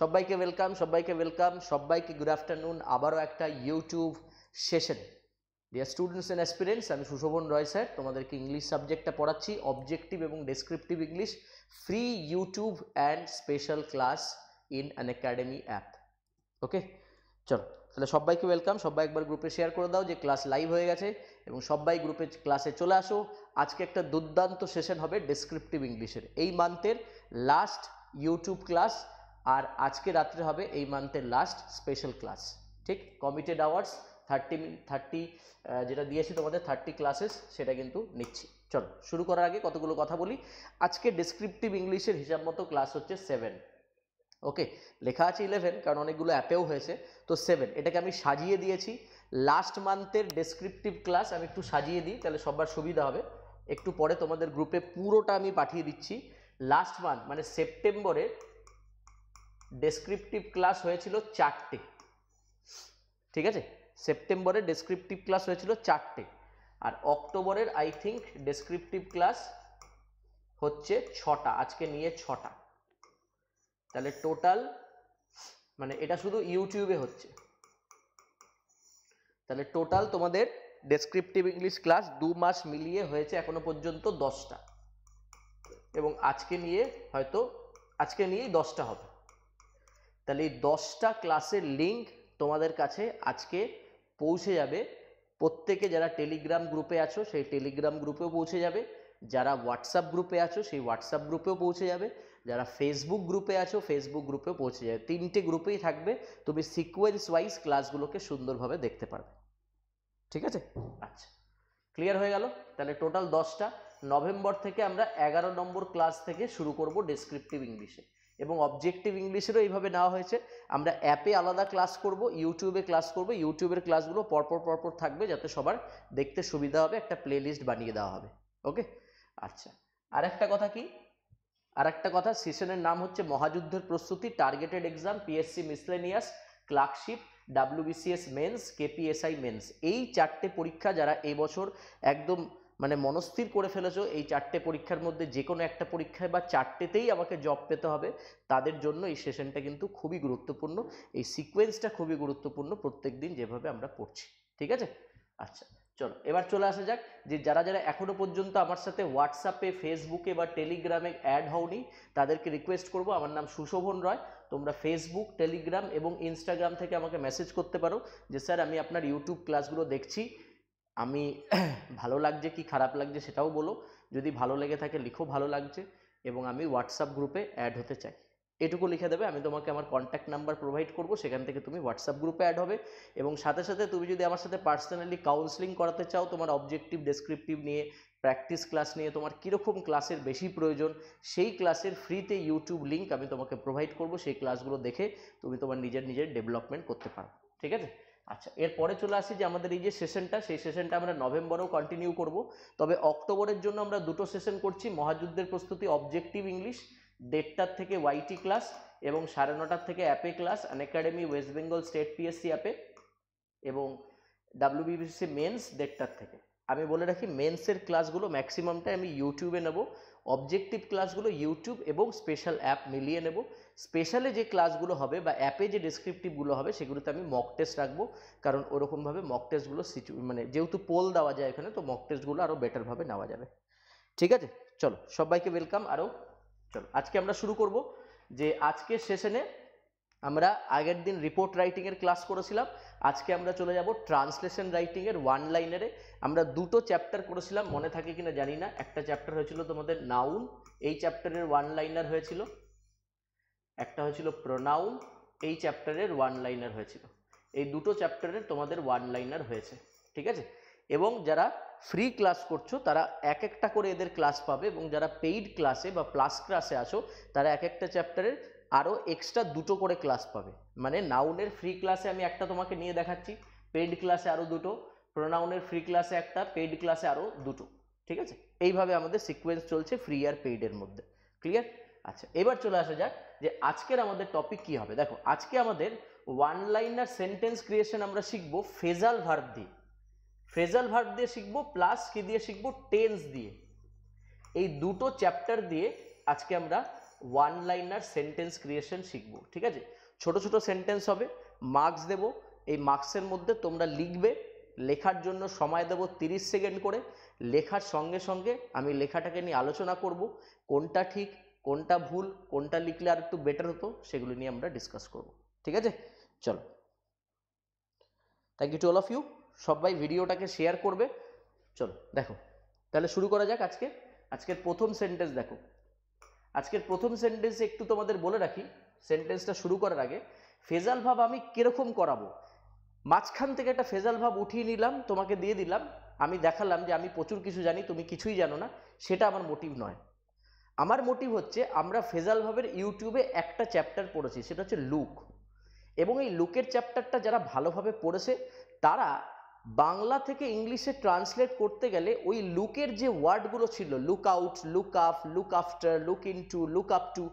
সবাইকে ওয়েলকাম সবাইকে ওয়েলকাম সবাইকে গুড আফটারনুন আবারও একটা YouTube session dear students and experience আমি সুশোভন রয় স্যার তোমাদেরকে ইংলিশ সাবজেক্টটা পড়াচ্ছি অবজেক্টিভ এবং descriptive English free YouTube and special class in Unacademy app okay চলো তাহলে সবাইকে ওয়েলকাম সবাই একবার গ্রুপে শেয়ার করে দাও যে ক্লাস লাইভ হয়ে গেছে এবং সবাই গ্রুপে ক্লাসে চলে আসো আজকে একটা দুর্দান্ত সেশন হবে ডেসক্রিপটিভ ইংলিশের এই মান্থের লাস্ট ইউটিউব ক্লাস আর আজকে রাত্রে হবে এই মান্থের লাস্ট স্পেশাল ক্লাস ঠিক কমিটেড আওয়ার্স থার্টি থার্টি যেটা দিয়েছি তোমাদের থার্টি ক্লাসেস সেটা কিন্তু নিচ্ছি চলো শুরু করার আগে কতগুলো কথা বলি আজকে ডিসক্রিপটিভ ইংলিশের হিসাব মতো ক্লাস হচ্ছে সেভেন ওকে লেখা আছে ইলেভেন কারণ অনেকগুলো অ্যাপেও হয়েছে তো সেভেন এটাকে আমি সাজিয়ে দিয়েছি লাস্ট মান্থের ডেসক্রিপটিভ ক্লাস আমি একটু সাজিয়ে দিই তাহলে সবার সুবিধা হবে একটু পরে তোমাদের গ্রুপে পুরোটা আমি পাঠিয়ে দিচ্ছি লাস্ট মান্থ মানে সেপ্টেম্বরের ডেসক্রিপটিভ ক্লাস হয়েছিল চারটে ঠিক আছে সেপ্টেম্বরে ডেসক্রিপটিভ ক্লাস হয়েছিল চারটে আর অক্টোবরের আই থিঙ্ক ডেসক্রিপটিভ ক্লাস হচ্ছে ছটা আজকে নিয়ে ছটা তাহলে টোটাল মানে এটা শুধু ইউটিউবে হচ্ছে তাহলে টোটাল তোমাদের ডেসক্রিপটিভ ইংলিশ ক্লাস দু মাস মিলিয়ে হয়েছে এখনো পর্যন্ত দশটা এবং আজকে নিয়ে হয়তো আজকে নিয়েই দশটা হবে তাহলে এই দশটা ক্লাসের লিঙ্ক তোমাদের কাছে আজকে পৌঁছে যাবে প্রত্যেকে যারা টেলিগ্রাম গ্রুপে আছো সেই টেলিগ্রাম গ্রুপেও পৌঁছে যাবে যারা হোয়াটসঅ্যাপ গ্রুপে আছো সেই হোয়াটসঅ্যাপ গ্রুপেও পৌঁছে যাবে যারা ফেসবুক গ্রুপে আছো ফেসবুক গ্রুপেও পৌঁছে যাবে তিনটে গ্রুপেই থাকবে তুমি সিকোয়েন্স ওয়াইজ ক্লাসগুলোকে সুন্দরভাবে দেখতে পারবে ঠিক আছে আচ্ছা ক্লিয়ার হয়ে গেল তাহলে টোটাল দশটা নভেম্বর থেকে আমরা এগারো নম্বর ক্লাস থেকে শুরু করব ডিসক্রিপটিভ ইংলিশে এবং অবজেক্টিভ ইংলিশেরও এইভাবে নেওয়া হয়েছে আমরা অ্যাপে আলাদা ক্লাস করব ইউটিউবে ক্লাস করব ইউটিউবের ক্লাসগুলো পরপর পরপর থাকবে যাতে সবার দেখতে সুবিধা হবে একটা প্লেলিস্ট বানিয়ে দেওয়া হবে ওকে আচ্ছা আর একটা কথা কি আর একটা কথা সেশনের নাম হচ্ছে মহাযুদ্ধের প্রস্তুতি targeted exam PSC miscellaneous clerkship WBCS mains KPSI mains এই চারটে পরীক্ষা যারা এবছর একদম মানে মনস্থির করে ফেলেছো এই চারটে পরীক্ষার মধ্যে যে কোনো একটা পরীক্ষায় বা চারটেতেই আমাকে জব পেতে হবে তাদের জন্য এই সেশনটা কিন্তু খুবই গুরুত্বপূর্ণ এই সিকোয়েন্সটা খুবই গুরুত্বপূর্ণ প্রত্যেক দিন যেভাবে আমরা পড়ছি ঠিক আছে আচ্ছা চলো এবার চলে আসা যাক যে যারা যারা এখনও পর্যন্ত আমার সাথে হোয়াটসঅ্যাপে ফেসবুকে বা টেলিগ্রামে অ্যাড হওনি তাদেরকে রিকোয়েস্ট করব আমার নাম সুশোভন রয় তোমরা ফেসবুক টেলিগ্রাম এবং ইনস্টাগ্রাম থেকে আমাকে মেসেজ করতে পারো যে স্যার আমি আপনার ইউটিউব ক্লাসগুলো দেখছি আমি ভালো লাগছে কি খারাপ লাগছে সেটাও বলো যদি ভালো লেগে থাকে লিখো ভালো লাগছে এবং আমি হোয়াটসঅ্যাপ গ্রুপে অ্যাড হতে চাই এটুকু লিখে দেবে আমি তোমাকে আমার কন্ট্যাক্ট নাম্বার প্রোভাইড করবো সেখান থেকে তুমি হোয়াটসঅ্যাপ গ্রুপে অ্যাড হবে এবং সাথে সাথে তুমি যদি আমার সাথে পার্সোনালি কাউন্সেলিং করাতে চাও তোমার অবজেক্টিভ ডেসক্রিপটিভ নিয়ে প্র্যাকটিস ক্লাস নিয়ে তোমার কীরকম ক্লাসের বেশি প্রয়োজন সেই ক্লাসের ফ্রিতে ইউটিউব লিঙ্ক আমি তোমাকে প্রোভাইড করবো সেই ক্লাসগুলো দেখে তুমি তোমার নিজের নিজের ডেভেলপমেন্ট করতে পারো ঠিক আছে আচ্ছা এরপরে চলে আসি যে আমাদের এই যে সেশনটা সেই সেশনটা আমরা নভেম্বরেও কন্টিনিউ করব তবে অক্টোবরের জন্য আমরা দুটো সেশন করছি মহাযুদ্ধের প্রস্তুতি অবজেক্টিভ ইংলিশ দেড়টার থেকে ওয়াইটি ক্লাস এবং সাড়ে নটার থেকে অ্যাপে class Unacademy West Bengal state PSC অ্যাপে এবং ডাব্লিউবিবিসি মেন্স দেড়টার থেকে আমি বলে রাখি মেন্সের ক্লাসগুলো ম্যাক্সিমামটাই আমি ইউটিউবে নেব অবজেক্টিভ ক্লাসগুলো ইউটিউব এবং স্পেশাল অ্যাপ মিলিয়ে নেব স্পেশালে যে ক্লাসগুলো হবে বা অ্যাপে যে ডেসক্রিপটিভগুলো হবে সেগুলোতে আমি মক টেস্ট রাখবো কারণ ওরকমভাবে মক টেস্টগুলো সিচু মানে যেহেতু পোল দেওয়া যায় এখানে তো মক টেস্টগুলো আরও বেটারভাবে নেওয়া যাবে ঠিক আছে চলো সবাইকে ওয়েলকাম আরও চলো আজকে আমরা শুরু করব যে আজকে সেশনে আমরা আগের দিন রিপোর্ট রাইটিংয়ের ক্লাস করেছিলাম আজকে আমরা চলে যাব ট্রান্সলেশন রাইটিংয়ের ওয়ান লাইনারে আমরা দুটো চ্যাপ্টার করেছিলাম মনে থাকে কিনা জানি না একটা চ্যাপ্টার হয়েছিল তোমাদের নাউন এই চ্যাপ্টারের ওয়ান লাইনার হয়েছিল একটা হয়েছিল প্রোনাউন এই চ্যাপ্টারের ওয়ান লাইনার হয়েছিল এই দুটো চ্যাপ্টারের তোমাদের ওয়ান লাইনার হয়েছে ঠিক আছে এবং যারা ফ্রি ক্লাস করছো তারা এক একটা করে এদের ক্লাস পাবে এবং যারা পেইড ক্লাসে বা প্লাস ক্লাসে আছো তারা এক একটা চ্যাপ্টারের আরও এক্সট্রা দুটো করে ক্লাস পাবে মানে নাউনের ফ্রি ক্লাসে আমি একটা তোমাকে নিয়ে দেখাচ্ছি পেড ক্লাসে আরও দুটো প্রোনাউনের ফ্রি ক্লাসে একটা পেড ক্লাসে আরও দুটো ঠিক আছে এইভাবে আমাদের সিকোয়েন্স চলছে ফ্রি আর পেইডের মধ্যে ক্লিয়ার আচ্ছা এবার চলে আসা যাক যে আজকের আমাদের টপিক কি হবে দেখো আজকে আমাদের ওয়ান লাইনার সেন্টেন্স ক্রিয়েশন আমরা শিখবো ফেজাল ভার্ব দিয়ে ফেজাল ভার্ব দিয়ে শিখব প্লাস কি দিয়ে শিখবো টেন্স দিয়ে এই দুটো চ্যাপ্টার দিয়ে আজকে আমরা ওয়ান লাইনার সেন্টেন্স ক্রিয়েশন শিখবো ঠিক আছে ছোট ছোট সেন্টেন্স হবে মার্কস দেব এই মার্কসের মধ্যে তোমরা লিখবে লেখার জন্য সময় দেব 30 সেকেন্ড করে লেখার সঙ্গে সঙ্গে আমি লেখাটাকে নিয়ে আলোচনা করব কোনটা ঠিক কোনটা ভুল কোনটা লিখলে আর একটু বেটার হতো সেগুলো নিয়ে আমরা ডিসকাস করব ঠিক আছে চলো thank you to all of you সবাই ভিডিওটাকে শেয়ার করবে চলো দেখো তাহলে শুরু করা যাক আজকে আজকের প্রথম সেন্টেন্স দেখো আজকের প্রথম সেন্টেন্স একটু তোমাদের বলে রাখি সেন্টেন্সটা শুরু করার আগে ফেজাল ভাব আমি কিরকম করাবো মাঝখান থেকে একটা ফেজাল ভাব উঠিয়ে নিলাম তোমাকে দিয়ে দিলাম আমি দেখালাম যে আমি প্রচুর কিছু জানি তুমি কিছুই জানো না সেটা আমার মোটিভ নয় আমার মোটিভ হচ্ছে আমরা ফেজাল ভাবের ইউটিউবে একটা চ্যাপ্টার পড়েছি সেটা হচ্ছে লুক এবং এই লুকের চ্যাপ্টারটা যারা ভালোভাবে পড়েছে তারা বাংলা থেকে ইংলিশে ট্রান্সলেট করতে গেলে ওই লুকের যে ওয়ার্ডগুলো ছিল look out look up look after look in to look up to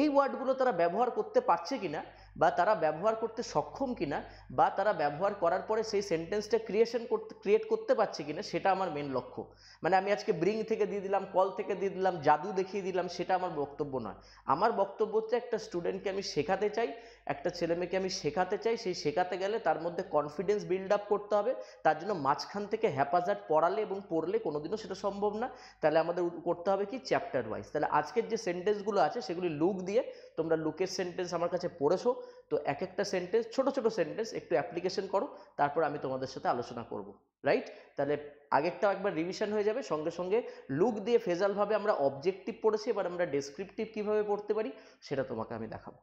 এই ওয়ার্ডগুলো তারা ব্যবহার করতে পারছে কি না বা তারা ব্যবহার করতে সক্ষম কিনা বা তারা ব্যবহার করার পরে সেই সেন্টেন্সটা ক্রিয়েশন করতে ক্রিয়েট করতে পারছে কিনা সেটা আমার মেন লক্ষ্য মানে আমি আজকে ব্রিং থেকে দিয়ে দিলাম কল থেকে দিয়ে দিলাম জাদু দেখিয়ে দিলাম সেটা আমার বক্তব্য নয় আমার বক্তব্য হচ্ছে একটা স্টুডেন্টকে আমি শেখাতে চাই একটা ছেলেমেয়েকে আমি শেখাতে চাই সেই শেখাতে গেলে তার মধ্যে কনফিডেন্স বিল্ড আপ করতে হবে তার জন্য মাঝখান থেকে হ্যাপাজার্ট পড়ালে এবং পড়লে কোনোদিনও সেটা সম্ভব না তাহলে আমাদের করতে হবে কি চ্যাপ্টার ওয়াইজ তাহলে আজকের যে সেন্টেন্সগুলো আছে সেগুলি লুক দিয়ে তোমরা লুকের সেন্টেন্স আমার কাছে পড়েছো তো এক একটা সেন্টেন্স ছোট ছোট সেন্টেন্স একটু অ্যাপ্লিকেশন করো তারপর আমি তোমাদের সাথে আলোচনা করব রাইট তাহলে আগেরটাও একবার রিভিশন হয়ে যাবে সঙ্গে সঙ্গে লুক দিয়ে ফেজালভাবে আমরা অবজেক্টিভ পড়েছি এবার আমরা ডেসক্রিপটিভ কিভাবে পড়তে পারি সেটা তোমাকে আমি দেখাবো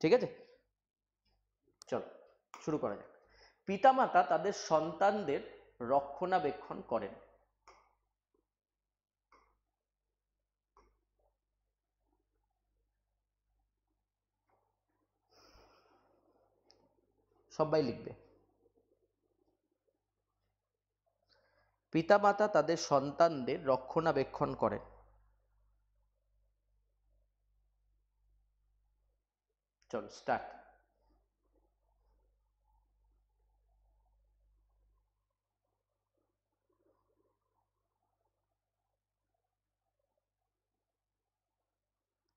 ঠিক আছে চলো শুরু করা যাক পিতামাতা তাদের সন্তানদের রক্ষণাবেক্ষণ করেন সবাই লিখবে পিতামাতা তাদের সন্তানদের রক্ষণাবেক্ষণ করেন চলো স্টার্ট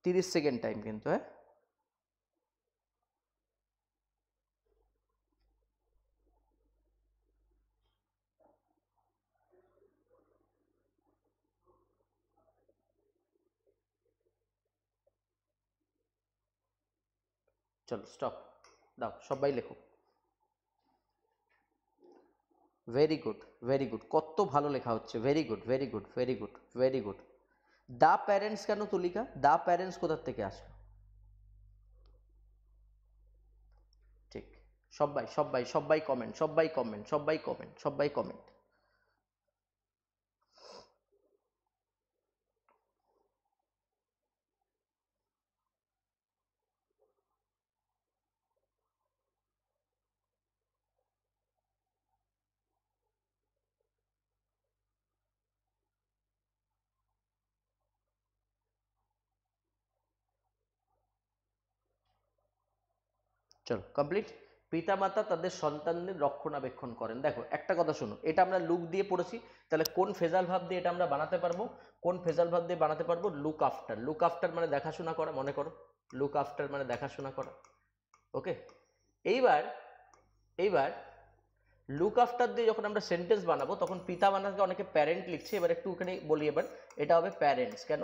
তিরিশ সেকেন্ড টাইম কিন্তু হ্যাঁ চলো স্টপ দাও সবাই লেখো ভেরি গুড ভেরি গুড কত ভালো লেখা হচ্ছে very good very good very good very good the parents কেন তুলিকা দা প্যারেন্টস কোথার থেকে আসলো ঠিক সবাই সবাই সবাই কমেন্ট সবাই কমেন্ট সবাই কমেন্ট সবাই কমেন্ট চলো কমপ্লিট পিতামাতা তাদের সন্তানদের রক্ষণাবেক্ষণ করেন দেখো একটা কথা শোনো এটা আমরা লুক দিয়ে পড়েছি তাহলে কোন ফেজাল ভাব দিয়ে এটা আমরা বানাতে পারবো কোন ফেজাল ভাব দিয়ে বানাতে পারবো লুক আফটার লুক আফটার মানে দেখাশোনা করা মনে করো লুক আফটার মানে দেখাশোনা করা ওকে এইবার এইবার লুক আফটার দিয়ে যখন আমরা সেন্টেন্স বানাবো তখন পিতা মাতাকে অনেকে প্যারেন্ট লিখছে এবার একটু ওখানে বলি এবার এটা হবে প্যারেন্টস কেন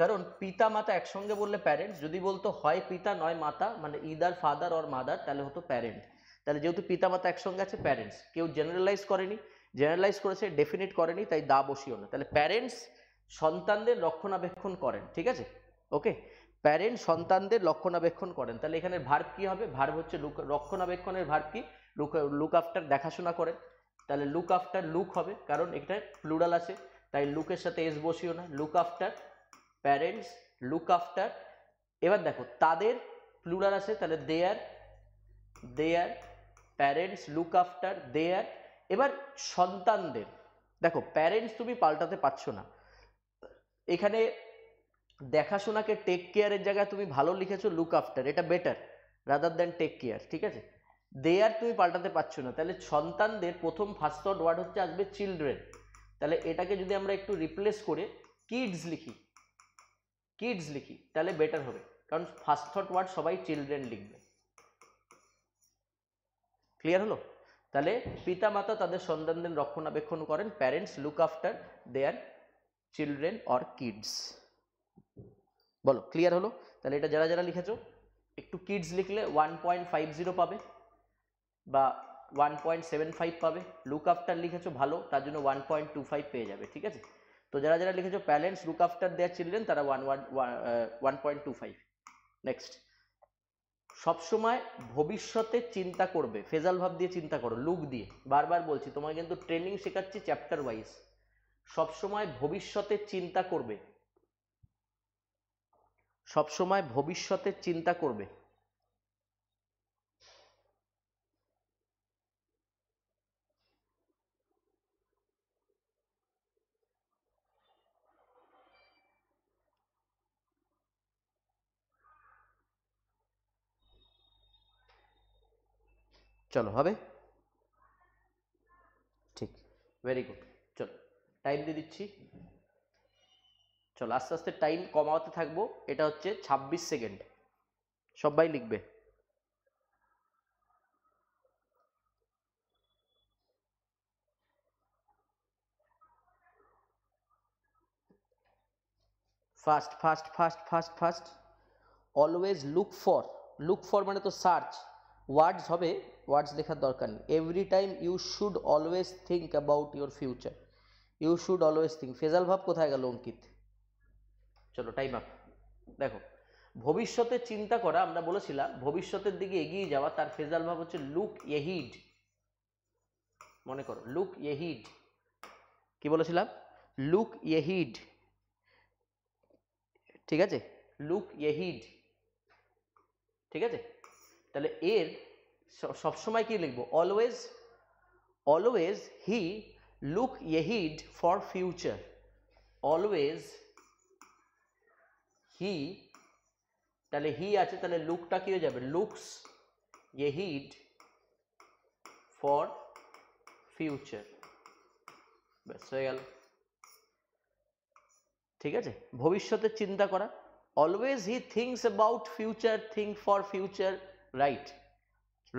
কারণ পিতা মাতা একসঙ্গে বললে প্যারেন্টস যদি বলতো হয় পিতা নয় মাতা মানে ইদার ফাদার অর মাদার তাহলে হতো প্যারেন্ট তাহলে যেহেতু পিতা মাতা একসঙ্গে আছে প্যারেন্টস কেউ জেনারেলাইজ করেনি জেনারেলাইজ করেছে ডেফিনিট করেনি তাই দা বসিও না তাহলে প্যারেন্টস সন্তানদের রক্ষণাবেক্ষণ করেন ঠিক আছে ওকে প্যারেন্ট সন্তানদের রক্ষণাবেক্ষণ করেন তাহলে এখানে ভার্ব কি হবে ভার্ব হচ্ছে লুক রক্ষণাবেক্ষণের ভার্ব কি লুক লুক আফটার দেখাশোনা করেন তাহলে লুক আফটার লুক হবে কারণ এটা প্লুরাল আছে তাই লুকের সাথে এস বসিও না look after parents look after এবার দেখো তাদের প্লুরাল আছে তাহলে their their parents look after their এবার সন্তানদের দেখো প্যারেন্টস তুমি পাল্টাতে পারছো না এখানে দেখাশোনাকে টেক কেয়ারের জায়গায় তুমি ভালো লিখেছো লুক আফটার এটা better rather than take care ঠিক আছে দেয়ার তুমি পাল্টাতে পারছো না তাহলে সন্তানদের প্রথম ফার্স্ট ওয়ার্ড হচ্ছে আসবে চিলড্রেন তাহলে এটাকে যদি আমরা একটু রিপ্লেস করে কিডস লিখি কিডস লিখি তাহলে বেটার হবে কারণ ফার্স্ট থট ওয়ার্ড সবাই চিলড্রেন লিখবে ক্লিয়ার হলো তাহলে পিতা মাতা তাদের সন্তানদের রক্ষণাবেক্ষণ করেন parents look after their children or kids বলো ক্লিয়ার হলো তাহলে এটা যারা যারা লিখেছো একটু কিডস লিখলে ওয়ান পয়েন্ট ফাইভ জিরো পাবে বা ওয়ান পয়েন্ট সেভেন ফাইভ পাবে লুক আফটার লিখেছো ভালো তার জন্য ওয়ান পয়েন্ট টু ফাইভ পেয়ে যাবে ঠিক আছে তো যারা যারা লিখেছো parents look after their children তারা one one one point two five next সবসময় ভবিষ্যতে চিন্তা করবে ফেজাল ভাব দিয়ে চিন্তা করো লুক দিয়ে বারবার বলছি তোমায় কিন্তু ট্রেনিং শেখাচ্ছি চ্যাপ্টার ওয়াইজ সবসময় ভবিষ্যতে চিন্তা করবে সবসময় ভবিষ্যতে চিন্তা করবে চলো হবে ঠিক ভেরি গুড চলো টাইম দিয়ে দিচ্ছি চলো আস্তে আস্তে টাইম কমাতে থাকবো এটা হচ্ছে ২৬ সেকেন্ড সবাই লিখবে first first first first first always look for look for মানে তো সার্চ ওয়ার্ডস হবে ওয়ার্ডস লেখার দরকার নেই every time you should always think about your future you should always think phrasal verb কোথায় গেল অঙ্কিত চলো টাইম আপ দেখো ভবিষ্যতে চিন্তা করা আমরা বলেছিলাম ভবিষ্যতের দিকে এগিয়ে যাওয়া তার ফেজাল ভাব হচ্ছে লুক এহিড মনে করো লুক এহিড কি বলেছিলাম লুক এহিড ঠিক আছে লুক এহিড ঠিক আছে তাহলে এর সবসময় কি লিখব always always he look ahead for future always he তাহলে হি আছে তাহলে লুকটা কি হয়ে যাবে লুকস ইহিড ফর ফিউচার ব্যাস হয়ে গেল ঠিক আছে ভবিষ্যতে চিন্তা করা always he things about future think for future right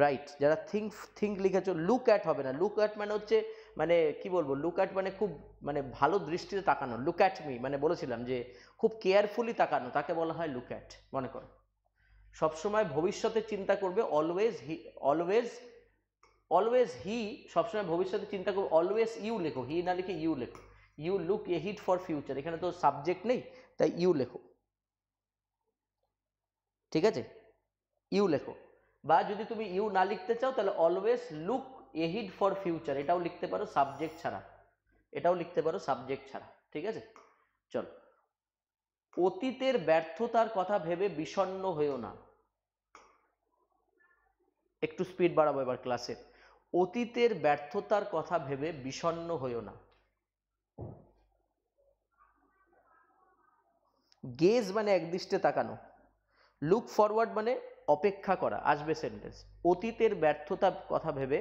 right যারা থিঙ্ক থিঙ্ক লিখেছ লুক অ্যাট হবে না লুক অ্যাট মানে হচ্ছে মানে কি বলবো লুক অ্যাট মানে খুব মানে ভালো দৃষ্টিতে তাকানো লুক অ্যাট মি মানে বলেছিলাম যে খুব কেয়ারফুলি তাকানো তাকে বলা হয় লুক অ্যাট মনে করো সবসময় ভবিষ্যতে চিন্তা করবে always he always always he সবসময় ভবিষ্যতে চিন্তা করবে অলওয়েজ ইউ লেখো হি না লিখে ইউ লেখো you look ahead for future এখানে তো সাবজেক্ট নেই তাই ইউ লেখো ঠিক আছে ইউ লেখো বা যদি তুমি ইউ না লিখতে চাও তাহলে always look ahead for future এটাও লিখতে পারো সাবজেক্ট ছাড়া এটাও লিখতে পারো সাবজেক্ট ছাড়া ঠিক আছে চলো অতীতের ব্যর্থতার কথা ভেবে বিষণ্ন হয়েও না একটু স্পিড বাড়াবো এবার ক্লাসের অতীতের ব্যর্থতার কথা ভেবে বিষণ্ন হয়েও না গেজ মানে একদৃষ্টে তাকানো লুক ফরওয়ার্ড মানে অপেক্ষা করা আসবে সেন্টেন্স অতীতের ব্যর্থতার কথা ভেবে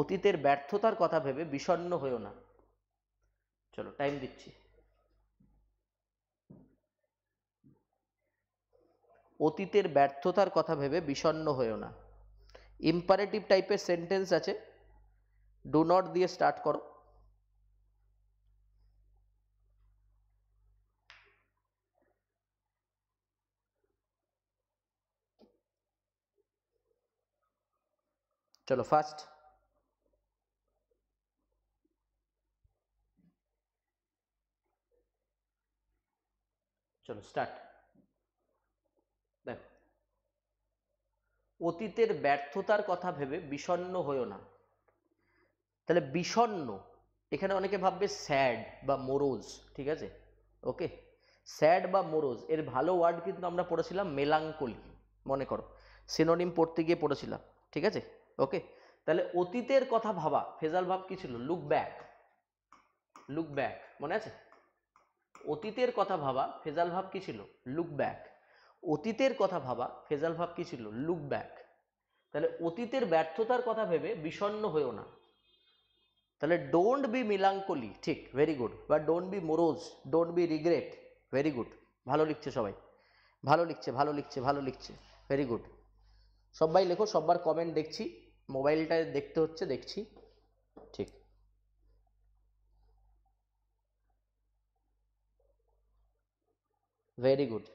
অতীতের ব্যর্থতার কথা ভেবে বিষণ্ন হয়েও না চলো টাইম দিচ্ছি অতীতের ব্যর্থতার কথা ভেবে বিষণ্ন হয়েও না ইম্পারেটিভ টাইপের সেন্টেন্স আছে ডু নট দিয়ে স্টার্ট করো চলো ফার্স্ট চলো স্টার্ট দেখো অতীতের ব্যর্থতার কথা ভেবে বিষণ্ন হয়েও না তাহলে বিষণ্ন এখানে অনেকে ভাববে স্যাড বা মোরোজ ঠিক আছে ওকে স্যাড বা মোরোজ এর ভালো ওয়ার্ড কিন্তু আমরা পড়েছিলাম মেলাঙ্কলি মনে করো সিনোনিম পড়তে গিয়ে পড়েছিলাম ঠিক আছে ওকে তাহলে অতীতের কথা ভাবা ফেজাল ভাব কি ছিল লুক ব্যাক লুক ব্যাক মনে আছে অতীতের কথা ভাবা ফেজাল ভাব কি ছিল লুক ব্যাক অতীতের কথা ভাবা ফেজাল ভাব কি ছিল লুক ব্যাক তাহলে অতীতের ব্যর্থতার কথা ভেবে বিষণ্ন হয়েও না তাহলে ডোন্ট বি মিলাঙ্কলি ঠিক ভেরি গুড বা don't be morose don't be regret very good ভালো লিখছে সবাই ভালো লিখছে ভালো লিখছে ভালো লিখছে ভেরি গুড সবাই লেখো সবার কমেন্ট দেখছি মোবাইলটা দেখতে হচ্ছে দেখছি ঠিক very good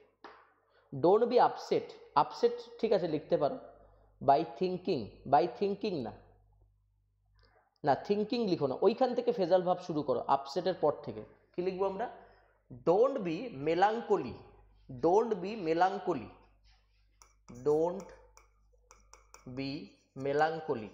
don't be upset upset ঠিক আছে লিখতে পারো বাই থিঙ্কিং বাই থিঙ্কিং না না থিঙ্কিং লিখো না ওইখান থেকে ফেজাল ভাব শুরু করো আপসেটের পর থেকে কি লিখবো আমরা don't be melancholy don't be melancholy don't be melancholy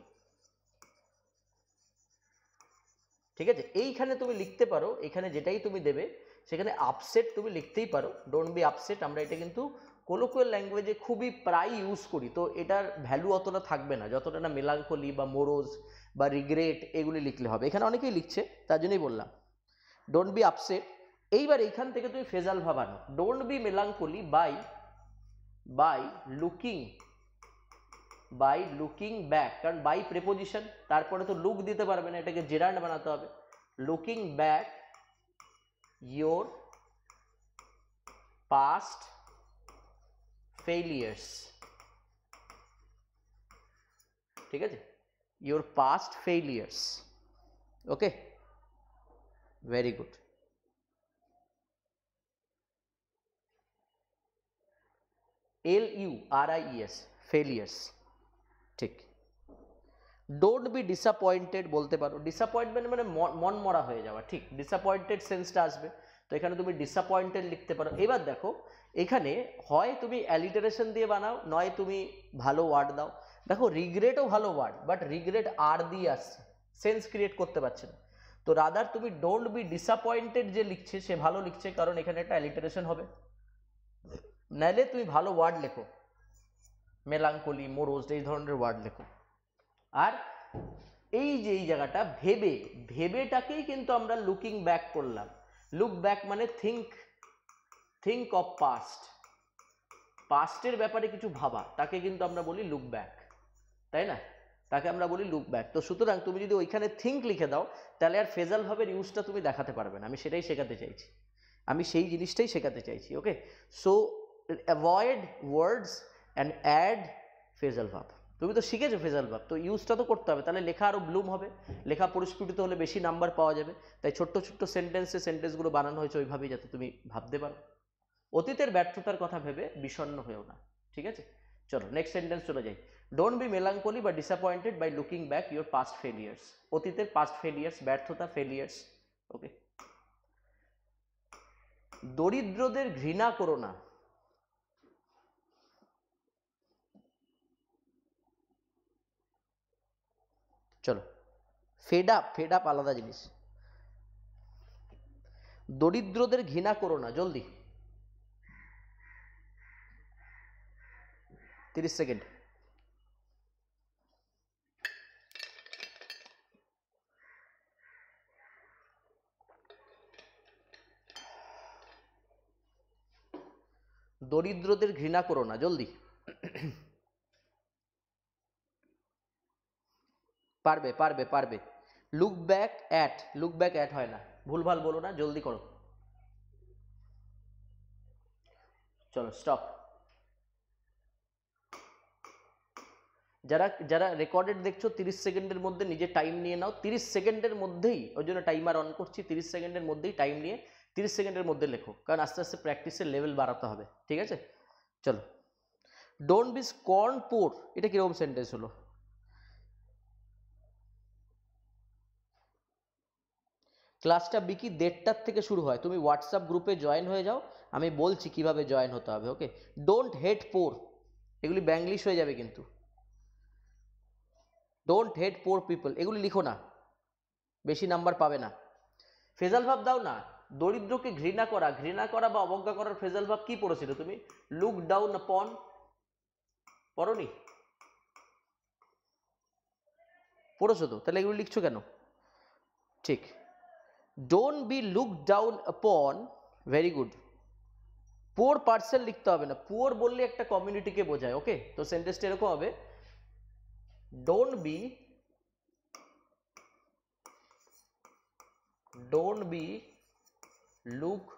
ঠিক আছে এইখানে তুমি লিখতে পারো এখানে যেটাই তুমি দেবে সেখানে আপসেট তুমি লিখতেই পারো ডোন্ট বি আপসেট আমরা এটা কিন্তু কোলোকুয়াল ল্যাঙ্গুয়েজে খুবই প্রায় ইউজ করি তো এটার ভ্যালু অতটা থাকবে না যতটা না মেলাঙ্কলি বা মোরোজ বা রিগ্রেট এগুলি লিখলে হবে এখানে অনেকেই লিখছে তার জন্যই বললাম ডোন্ট বি আপসেট এইবার এইখান থেকে তুমি ফেজাল ভাবানো don't be melancholy by by looking by looking back कारण बै प्रिपोजिशन तरह तो लुक दीते जेरान्ड बनाते हैं looking back your past failures ठीक है your past failures okay very good L U R I S failures ঠিক ডোন্ট বি ডিসঅ্যাপয়েন্টেড বলতে পারো ডিসঅ্যাপয়েন্টমেন্ট মানে মন মরা হয়ে যাওয়া ঠিক ডিসঅ্যাপয়েন্টেড সেন্সটা আসবে তো এখানে তুমি ডিসঅ্যাপয়েন্টেড লিখতে পারো এবার দেখো এখানে হয় তুমি অ্যালিটারেশন দিয়ে বানাও নয় তুমি ভালো ওয়ার্ড দাও দেখো রিগ্রেটও ভালো ওয়ার্ড বাট রিগ্রেট আর দিয়ে আসছে সেন্স ক্রিয়েট করতে পারছে না তো রাদার তুমি ডোন্ট বি ডিসঅ্যাপয়েন্টেড যে লিখছে সে ভালো লিখছে কারণ এখানে একটা অ্যালিটারেশন হবে নাইলে তুমি ভালো ওয়ার্ড লেখো মেলাঙ্কলি মোরজ এই ধরনের ওয়ার্ড লেখো আর এই যে এই জায়গাটা ভেবে ভেবেটাকেই কিন্তু আমরা লুকিং ব্যাক করলাম লুক ব্যাক মানে থিঙ্ক থিঙ্ক অফ পাস্ট পাস্টের ব্যাপারে কিছু ভাবা তাকে কিন্তু আমরা বলি লুক ব্যাক তাই না তাকে আমরা বলি লুক ব্যাক তো সুতরাং তুমি যদি ওইখানে থিঙ্ক লিখে দাও তাহলে আর ফেজালভাবে ইউজটা তুমি দেখাতে পারবে না আমি সেটাই শেখাতে চাইছি আমি সেই জিনিসটাই শেখাতে চাইছি okay so avoid words and add phrasal verb তুমি তো শিখেছো ফেজাল ভাব তো ইউজটা তো করতে হবে তাহলে লেখা আরও ব্লুম হবে লেখা পরিস্ফুটিত হলে বেশি নাম্বার পাওয়া যাবে তাই ছোট্ট ছোট্ট সেন্টেন্সে সেন্টেন্সগুলো বানানো হয়েছে ওইভাবেই যাতে তুমি ভাবতে পারো অতীতের ব্যর্থতার কথা ভেবে বিষণ্ন হয়েও না ঠিক আছে চলো নেক্সট সেন্টেন্স চলে যাই ডোন্ট বি মেলাঙ্কলি বা disappointed by looking back your past failures অতীতের পাস্ট ফেলিয়ার্স ব্যর্থতা ফেলিয়ার্স ওকে দরিদ্রদের ঘৃণা করো না ফেড আপ ফেড আপ আলাদা জিনিস দরিদ্রদের ঘৃণা করো না জলদি তিরিশ সেকেন্ড দরিদ্রদের ঘৃণা করো না জলদি পারবে পারবে পারবে look back at look back at হয় না ভুলভাল বলো না জলদি করো চলো স্টপ যারা যারা রেকর্ডেড দেখছো তিরিশ সেকেন্ডের মধ্যে নিজে টাইম নিয়ে নাও তিরিশ সেকেন্ডের মধ্যেই ওই জন্য টাইমার অন করছি তিরিশ সেকেন্ডের মধ্যেই টাইম নিয়ে তিরিশ সেকেন্ডের মধ্যে লেখো কারণ আস্তে আস্তে প্র্যাকটিসের লেভেল বাড়াতে হবে ঠিক আছে চলো ডোন্ট বি স্কর্ন পোর এটা কীরকম সেন্টেন্স হলো ক্লাসটা বিকি দেড়টার থেকে শুরু হয় তুমি হোয়াটসঅ্যাপ গ্রুপে জয়েন হয়ে যাও আমি বলছি কিভাবে জয়েন হতে হবে ওকে ডোন্ট হেড পোর এগুলি ব্যাংলিশ হয়ে যাবে কিন্তু ডোন্ট হেড পোর পিপল এগুলি লিখো না বেশি নাম্বার পাবে না ফেজাল ভাব দাও না দরিদ্রকে ঘৃণা করা ঘৃণা করা বা অবজ্ঞা করার ফেজাল ভাব কি পড়েছিল তুমি লুক ডাউন পন পড়নি পড়েছো তো তাহলে এগুলো লিখছো কেন ঠিক don't be look down upon very good poor person लिखते हैं पुअर बोलने एक कम्यूनिटी के बोझा ओके तो सेंटेंसटे एरक don't be don't be look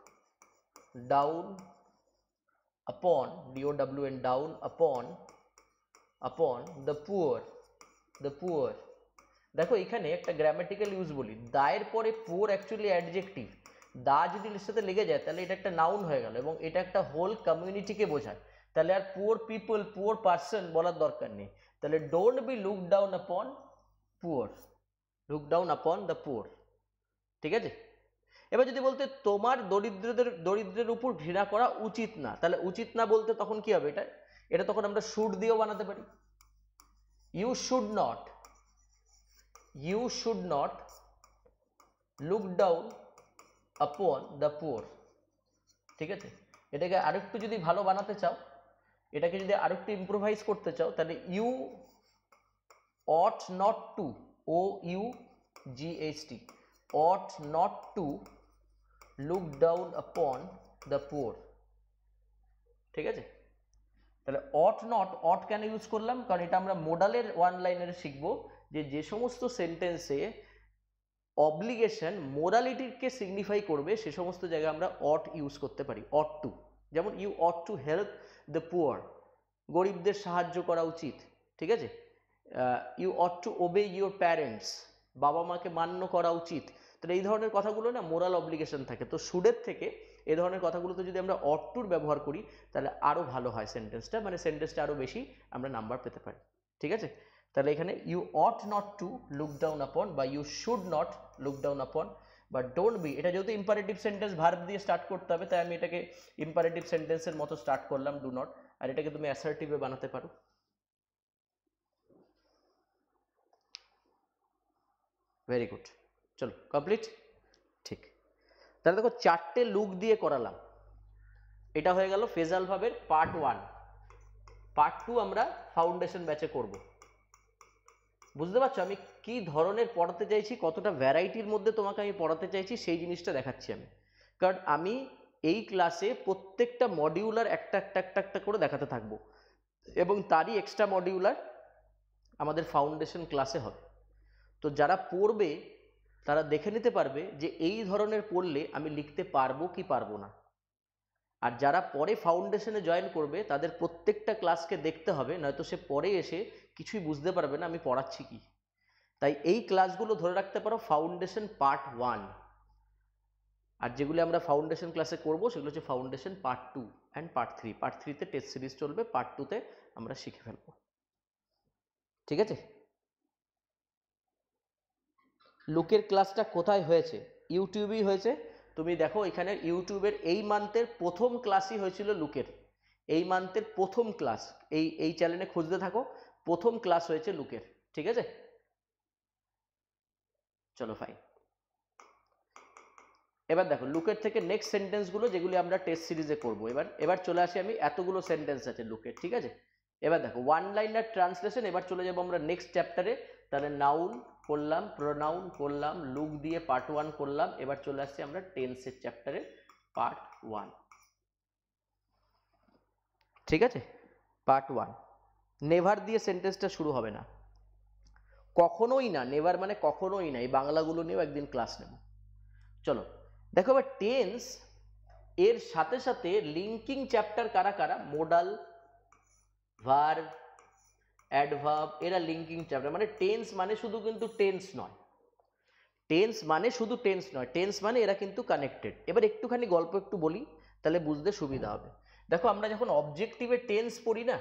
down upon D O W N down upon upon the poor the poor দেখো এখানে একটা গ্রামেটিক্যাল ইউজ বলি দায়ের পরে পোর অ্যাকচুয়ালি অ্যাডজেক্টিভ দা যদি সাথে লেগে যায় তাহলে এটা একটা নাউন হয়ে গেল এবং এটা একটা হোল কমিউনিটিকে বোঝায় তাহলে আর পুয়ার পিপল পুয়ার পার্সন বলার দরকার নেই তাহলে don't be look down upon poor look down upon the poor ঠিক আছে এবার যদি বলতে তোমার দরিদ্রদের দরিদ্রের উপর ঘৃণা করা উচিত না তাহলে উচিত না বলতে তখন কি হবে এটা এটা তখন আমরা শুট দিয়েও বানাতে পারি you should not you should not look down upon the poor ঠিক আছে এটাকে আরেকটু যদি ভালো বানাতে চাও এটাকে যদি আরেকটু ইম্প্রোভাইজ করতে চাও তাহলে you ought not to O U G H T ought not to look down upon the poor ঠিক আছে তাহলে অট নট অট কেন ইউজ করলাম কারণ এটা আমরা মোডালের ওয়ান লাইনের শিখবো যে যে সমস্ত সেন্টেন্সে অবলিগেশন মোরালিটিকে সিগনিফাই করবে সে সমস্ত জায়গায় আমরা অট ইউজ করতে পারি অট টু যেমন you ought to help the poor গরিবদের সাহায্য করা উচিত ঠিক আছে you ought to obey your parents বাবা মাকে মান্য করা উচিত তাহলে এই ধরনের কথাগুলো না মোরাল অবলিগেশন থাকে তো সুডের থেকে এই ধরনের কথাগুলোতে যদি আমরা অট টুর ব্যবহার করি তাহলে আরও ভালো হয় সেন্টেন্সটা মানে সেন্টেন্সটা আরও বেশি আমরা নাম্বার পেতে পারি ঠিক আছে তাহলে এখানে you ought not to look down upon বা you should not look down upon বা ডোন্ট বি এটা যেহেতু ইম্পারেটিভ সেন্টেন্স ভার্ব দিয়ে স্টার্ট করতে হবে তাই আমি এটাকে ইম্পারেটিভ সেন্টেন্সের মতো স্টার্ট করলাম ডু নট আর এটাকে তুমি অ্যাসার্টিভে বানাতে পারো ভেরি গুড চলো কমপ্লিট ঠিক তাহলে দেখো চারটে লুক দিয়ে করালাম এটা হয়ে গেল ফেজাল ভাবের পার্ট ওয়ান পার্ট টু আমরা ফাউন্ডেশন ব্যাচে করবো বুঝতে পারছো আমি কি ধরনের পড়াতে চাইছি কতটা ভ্যারাইটির মধ্যে তোমাকে আমি পড়াতে চাইছি সেই জিনিসটা দেখাচ্ছি আমি কারণ আমি এই ক্লাসে প্রত্যেকটা মডিউলার একটা একটা একটা একটা করে দেখাতে থাকবো এবং তারই এক্সট্রা মডিউলার আমাদের ফাউন্ডেশন ক্লাসে হবে তো যারা পড়বে তারা দেখে নিতে পারবে যে এই ধরনের পড়লে আমি লিখতে পারবো কি পারবো না আর যারা পরে ফাউন্ডেশনে জয়েন করবে তাদের প্রত্যেকটা ক্লাসকে দেখতে হবে নয়তো সে পরে এসে কিছুই বুঝতে পারবে না আমি পড়াচ্ছি কি তাই এই ক্লাসগুলো ধরে রাখতে পারো ফাউন্ডেশন পার্ট ওয়ান আর যেগুলি আমরা ফাউন্ডেশন ক্লাসে করব সেগুলো হচ্ছে foundation part two and part three part থ্রিতে টেস্ট সিরিজ চলবে পার্ট টুতে আমরা শিখে ফেলব ঠিক আছে লোকের ক্লাসটা কোথায় হয়েছে ইউটিউবেই হয়েছে তুমি দেখো এখানে ইউটিউবের এই মান্থের প্রথম ক্লাসই হয়েছিল লুকের এই মান্থের প্রথম ক্লাস এই এই চ্যানেলে খুঁজতে থাকো প্রথম ক্লাস হয়েছে লুকের ঠিক আছে চলো ফাইন এবার দেখো লুকের থেকে নেক্সট সেন্টেন্সগুলো যেগুলি আমরা টেস্ট সিরিজে করব এবার এবার চলে আসি আমি এতগুলো সেন্টেন্স আছে লুকের ঠিক আছে এবার দেখো ওয়ান লাইনার ট্রান্সলেশন এবার চলে যাবো আমরা নেক্সট চ্যাপ্টারে তাহলে নাউন করলাম প্রোনাউন করলাম লুক দিয়ে পার্ট ওয়ান করলাম এবার চলে আসছি আমরা টেন্সের চ্যাপ্টারে পার্ট ওয়ান ঠিক আছে পার্ট ওয়ান নেভার দিয়ে সেন্টেন্সটা শুরু হবে না কখনোই না নেভার মানে কখনোই না এই বাংলাগুলো নিয়েও একদিন ক্লাস নেব চলো দেখো এবার টেন্স এর সাথে সাথে লিঙ্কিং চ্যাপ্টার কারা কারা মোডাল ভার অ্যাডভার্ব এরা লিঙ্কিং চ্যাপ্টার মানে টেন্স মানে শুধু কিন্তু টেন্স নয় টেন্স মানে শুধু টেন্স নয় টেন্স মানে এরা কিন্তু কানেক্টেড এবার একটুখানি গল্প একটু বলি তাহলে বুঝতে সুবিধা হবে দেখো আমরা যখন অবজেক্টিভে টেন্স পড়ি না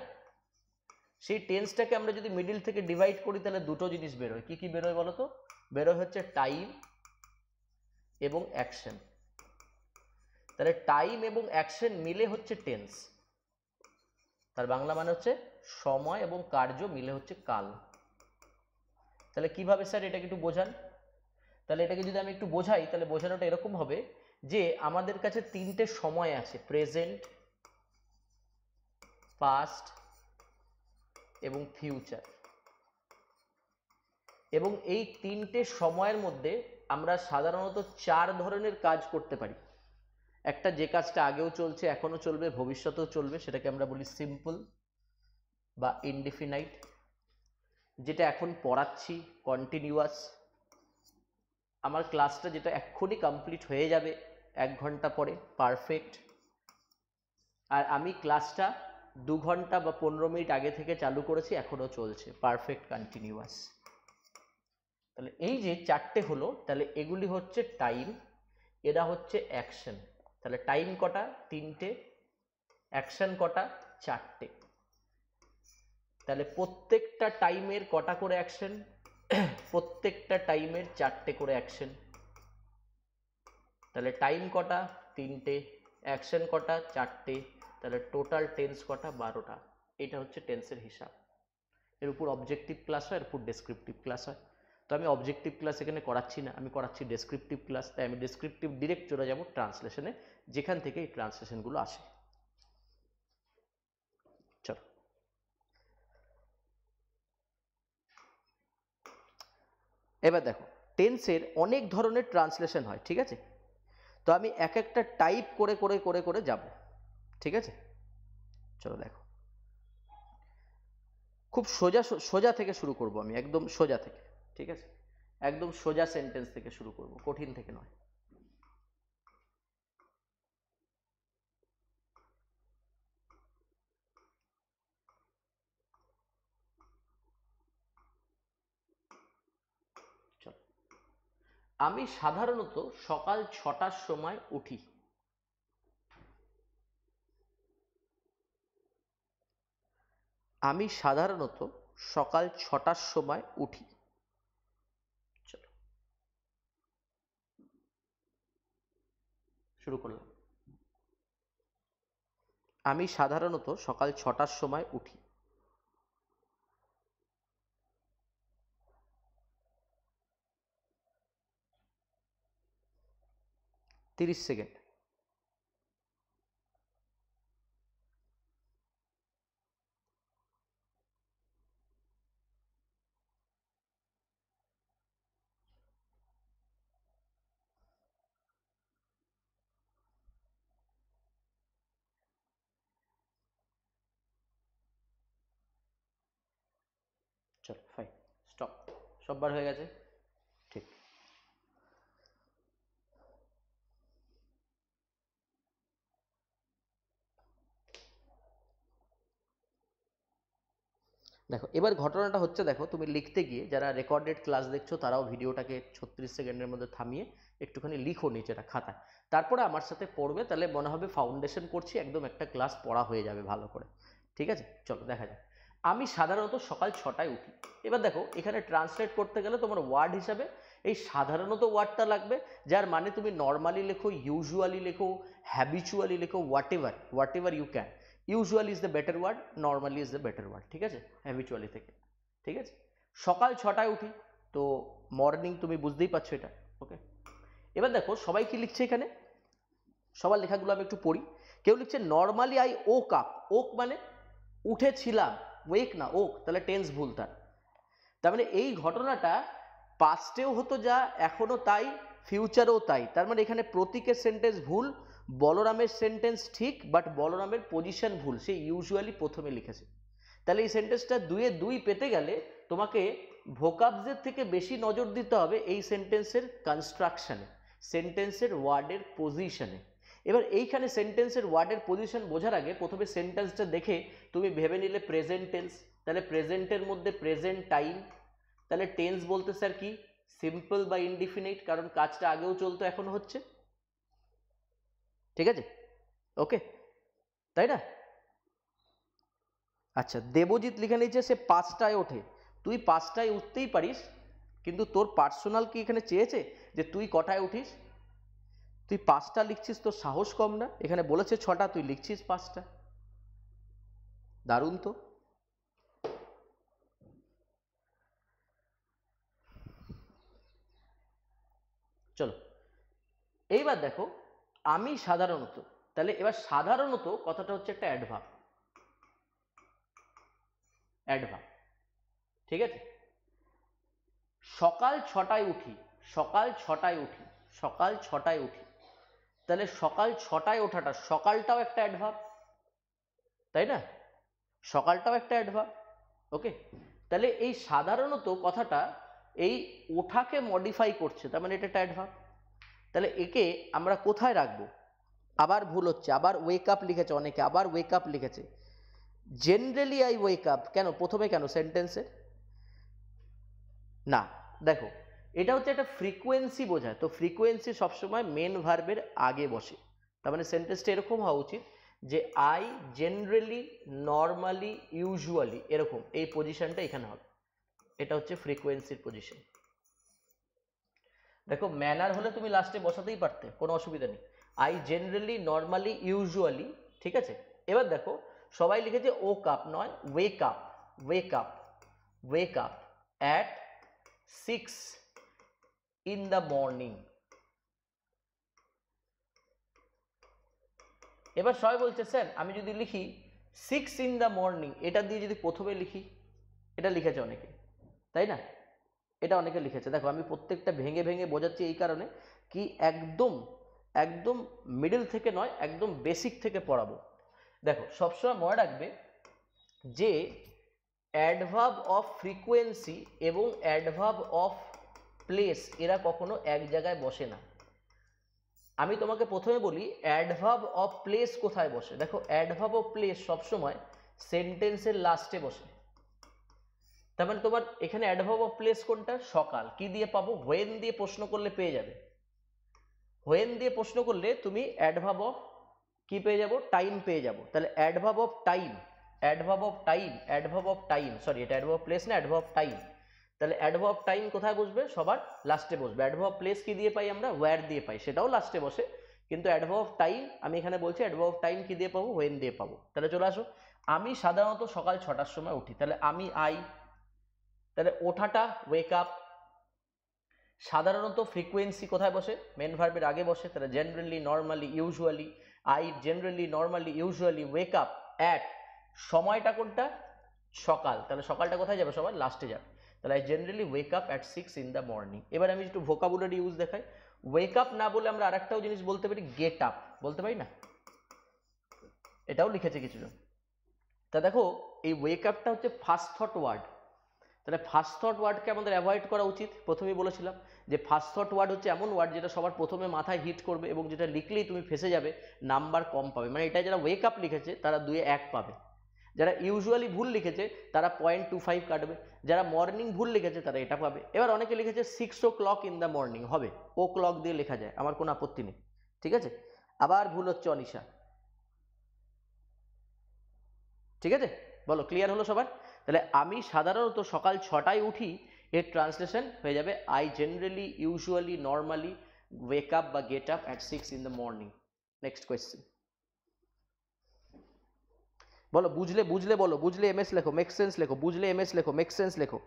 সেই টেন্সটাকে আমরা যদি মিডিল থেকে ডিভাইড করি তাহলে দুটো জিনিস বেরোয় কি কি বেরোয় বলো তো বেরোয় হচ্ছে টাইম এবং অ্যাকশন তাহলে টাইম এবং অ্যাকশন মিলে হচ্ছে টেন্স তার বাংলা মানে হচ্ছে সময় এবং কার্য মিলে হচ্ছে কাল তাহলে কিভাবে স্যার এটাকে একটু বোঝান তাহলে এটাকে যদি আমি একটু বোঝাই তাহলে বোঝানোটা এরকম হবে যে আমাদের কাছে তিনটে সময় আছে প্রেজেন্ট পাস্ট এবং ফিউচার এবং এই তিনটে সময়ের মধ্যে আমরা সাধারণত চার ধরনের কাজ করতে পারি একটা যে কাজটা আগেও চলছে এখনও চলবে ভবিষ্যতেও চলবে সেটাকে আমরা বলি সিম্পল বা ইনডিফিনাইট যেটা এখন পড়াচ্ছি কন্টিনিউয়াস আমার ক্লাসটা যেটা এক্ষুনি কমপ্লিট হয়ে যাবে এক ঘন্টা পরে পারফেক্ট আর আমি ক্লাসটা দু ঘন্টা বা পনেরো মিনিট আগে থেকে চালু করেছি এখনও চলছে পারফেক্ট কন্টিনিউয়াস তাহলে এই যে চারটে হলো তাহলে এগুলি হচ্ছে টাইম এরা হচ্ছে অ্যাকশন তাহলে টাইম কটা তিনটে অ্যাকশন কটা চারটে তাহলে প্রত্যেকটা টাইমের কটা করে অ্যাকশন প্রত্যেকটা টাইমের চারটে করে অ্যাকশন তাহলে টাইম কটা তিনটে অ্যাকশন কটা চারটে তাহলে টোটাল টেন্স কটা বারোটা এটা হচ্ছে টেন্সের হিসাব এর উপর অবজেক্টিভ ক্লাস হয় এর উপর ডেসক্রিপটিভ ক্লাস হয় তো আমি অবজেক্টিভ ক্লাস এখানে করাচ্ছি না আমি করাচ্ছি ডেসক্রিপটিভ ক্লাস তাই আমি ডেসক্রিপটিভ ডিরেক্ট চলে যাব ট্রান্সলেশনে যেখান থেকে এই ট্রান্সলেশনগুলো আসে চলো এবার দেখো টেন্সের অনেক ধরনের ট্রান্সলেশন হয় ঠিক আছে তো আমি এক একটা টাইপ করে করে করে করে যাব ঠিক আছে চলো দেখো খুব সোজা সোজা থেকে শুরু করব আমি একদম সোজা থেকে ঠিক আছে একদম সোজা সেন্টেন্স থেকে শুরু করব কঠিন থেকে নয় আমি সাধারণত সকাল ছটার সময় উঠি আমি সাধারণত সকাল ছটার সময় উঠি চলো শুরু করলাম আমি সাধারণত সকাল ছটার সময় উঠি তিরিশ সেকেন্ড সববার হয়ে গেছে ঠিক দেখো এবার ঘটনাটা হচ্ছে দেখো তুমি লিখতে গিয়ে যারা রেকর্ডেড ক্লাস দেখছো তারাও ভিডিওটাকে ছত্রিশ সেকেন্ডের মধ্যে থামিয়ে একটুখানি লিখো নিচেটা খাতা তারপরে আমার সাথে পড়বে তাহলে মনে হবে ফাউন্ডেশন করছি একদম একটা ক্লাস পড়া হয়ে যাবে ভালো করে ঠিক আছে চলো দেখা যাক আমি সাধারণত সকাল ছটায় উঠি এবার দেখো এখানে ট্রান্সলেট করতে গেলে তোমার ওয়ার্ড হিসাবে এই সাধারণত ওয়ার্ডটা লাগবে যার মানে তুমি নর্মালি লেখো ইউজুয়ালি লেখো হ্যাবিচুয়ালি লেখো whatever whatever you can usually is the better word normally is the better word ঠিক আছে হ্যাবিচুয়ালি থেকে ঠিক আছে সকাল ছটায় উঠি তো মর্নিং তুমি বুঝতেই পারছো এটা ওকে এবার দেখো সবাই কি লিখছে এখানে সবার লেখাগুলো আমি একটু পড়ি কেউ লিখছে normally I woke up woke মানে উঠেছিলাম ওয়েক না ওক তাহলে টেন্স ভুল তার তার মানে এই ঘটনাটা পাস্টেও হতো যা এখনও তাই ফিউচারেও তাই তার মানে এখানে প্রতীকের সেন্টেন্স ভুল বলরামের সেন্টেন্স ঠিক বাট বলরামের পজিশন ভুল সে ইউজুয়ালি প্রথমে লিখেছে তাহলে এই সেন্টেন্সটা দুয়ে দুই পেতে গেলে তোমাকে ভোকাবজের থেকে বেশি নজর দিতে হবে এই সেন্টেন্সের কনস্ট্রাকশানে সেন্টেন্সের ওয়ার্ডের পজিশনে এবার এইখানে সেন্টেন্সের ওয়ার্ডের পজিশন বোঝার আগে প্রথমে সেন্টেন্সটা দেখে তুমি ভেবে নিলে প্রেজেন্ট টেন্স তাহলে প্রেজেন্টের মধ্যে প্রেজেন্ট টাইম তাহলে টেন্স বলতে স্যার কি সিম্পল বা ইনডিফিনিট কারণ কাজটা আগেও চলতো এখন হচ্ছে ঠিক আছে ওকে তাই না আচ্ছা দেবজিৎ লিখে নিয়েছে সে পাঁচটায় ওঠে তুই পাঁচটায় উঠতেই পারিস কিন্তু তোর পার্সোনাল কি এখানে চেয়েছে যে তুই কটায় উঠিস তুই পাঁচটা লিখছিস তোর সাহস কম না এখানে বলেছে ছটা তুই লিখছিস পাঁচটা দারুণ তো চলো এইবার দেখো আমি সাধারণত তাহলে এবার সাধারণত কথাটা হচ্ছে একটা অ্যাডভার্ব অ্যাডভার্ব ঠিক আছে সকাল ছটায় উঠি সকাল ছটায় উঠি সকাল ছটায় উঠি তাহলে সকাল ছটায় ওঠাটা সকালটাও একটা অ্যাডভাব তাই না সকালটাও একটা অ্যাডভার্ব ওকে তাহলে এই সাধারণত কথাটা এই ওঠাকে মডিফাই করছে তার মানে এটা একটা অ্যাডভার্ব তাহলে একে আমরা কোথায় রাখবো আবার ভুল হচ্ছে আবার ওয়েক আপ লিখেছে অনেকে আবার ওয়েক আপ লিখেছে জেনারেলি আই ওয়েক আপ কেন প্রথমে কেন সেন্টেন্সে না দেখো এটা হচ্ছে একটা ফ্রিকোয়েন্সি বোঝায় তো ফ্রিকোয়েন্সি সবসময় মেন ভার্বের আগে বসে তার মানে সেন্টেন্সটা এরকম হওয়া উচিত যে আই জেনারেলি নর্মালি ইউজুয়ালি এরকম এই পজিশনটা এখানে হবে এটা হচ্ছে ফ্রিকোয়েন্সির পজিশন দেখো ম্যানার হলে তুমি লাস্টে বসাতেই পারতে কোনো অসুবিধা নেই আই জেনারেলি নর্মালি ইউজুয়ালি ঠিক আছে এবার দেখো সবাই লিখেছে ও কাপ নয় wake up wake up wake up at six in the morning এবার সবাই বলছে স্যার আমি যদি লিখি সিক্স ইন দ্য মর্নিং এটা দিয়ে যদি প্রথমে লিখি এটা লিখেছে অনেকে তাই না এটা অনেকে লিখেছে দেখো আমি প্রত্যেকটা ভেঙে ভেঙে বোঝাচ্ছি এই কারণে কি একদম একদম মিডল থেকে নয় একদম বেসিক থেকে পড়াবো দেখো সবসময় মনে রাখবে যে অ্যাডভাব অফ ফ্রিকোয়েন্সি এবং অ্যাডভাব অফ প্লেস এরা কখনো এক জায়গায় বসে না আমি তোমাকে প্রথমে বলি অ্যাডভাব অফ প্লেস কোথায় বসে দেখো অ্যাডভাব অফ প্লেস সবসময় সেন্টেন্সের লাস্টে বসে তার মানে তোমার এখানে অ্যাডভাব অফ প্লেস কোনটা সকাল কি দিয়ে পাবো হোয়েন দিয়ে প্রশ্ন করলে পেয়ে যাবে হোয়েন দিয়ে প্রশ্ন করলে তুমি অ্যাডভাব অফ কি পেয়ে যাবো টাইম পেয়ে যাবো তাহলে adverb of time adverb of time adverb of time sorry এটা অ্যাডভাব অফ প্লেস না অ্যাডভাব অফ টাইম তাহলে অ্যাডভার্ব টাইম কোথায় বসবে সবার লাস্টে বসবে অ্যাডভার্ব প্লেস কি দিয়ে পাই আমরা ওয়্যার দিয়ে পাই সেটাও লাস্টে বসে কিন্তু অ্যাডভার্ব টাইম আমি এখানে বলছি অ্যাডভার্ব টাইম কি দিয়ে পাবো ওয়েন দিয়ে পাবো তাহলে চলে আসো আমি সাধারণত সকাল ছটার সময় উঠি তাহলে আমি আই তাহলে ওঠাটা ওয়েক আপ সাধারণত ফ্রিকোয়েন্সি কোথায় বসে মেন ভার্বের আগে বসে তাহলে generally normally usually I generally normally usually wake up at সময়টা কোনটা সকাল তাহলে সকালটা কোথায় যাবে সবার লাস্টে যাবে তাহলে I generally wake up at six in the morning এবার আমি একটু ভোকাবুলারি ইউজ দেখাই ওয়েক আপ না বলে আমরা আরেকটাও জিনিস বলতে পারি গেট আপ বলতে পারি না এটাও লিখেছে কিছুজন তা দেখো এই ওয়েক আপটা হচ্ছে ফার্স্ট থট ওয়ার্ড তাহলে ফার্স্ট থট ওয়ার্ডকে আমাদের অ্যাভয়েড করা উচিত প্রথমেই বলেছিলাম যে ফার্স্ট থট ওয়ার্ড হচ্ছে এমন ওয়ার্ড যেটা সবার প্রথমে মাথায় হিট করবে এবং যেটা লিখলেই তুমি ফেসে যাবে নাম্বার কম পাবে মানে এটা যারা ওয়েক আপ লিখেছে তারা দুয়ে এক পাবে যারা ইউজুয়ালি ভুল লিখেছে তারা পয়েন্ট টু ফাইভ কাটবে যারা মর্নিং ভুল লিখেছে তারা এটা পাবে এবার অনেকে লিখেছে six o'clock in the morning হবে ও ক্লক দিয়ে লেখা যায় আমার কোনো আপত্তি নেই ঠিক আছে আবার ভুল হচ্ছে অনিশা ঠিক আছে বলো ক্লিয়ার হলো সবার তাহলে আমি সাধারণত সকাল ছটায় উঠি এর ট্রান্সলেশন হয়ে যাবে I generally usually normally wake up বা get up at six in the morning next question बोलो बुझले बुझले बोलो बुझले एमएस लिखो मेक सेंस लिखो बुझले एमएस लिखो मेक सेंस लिखो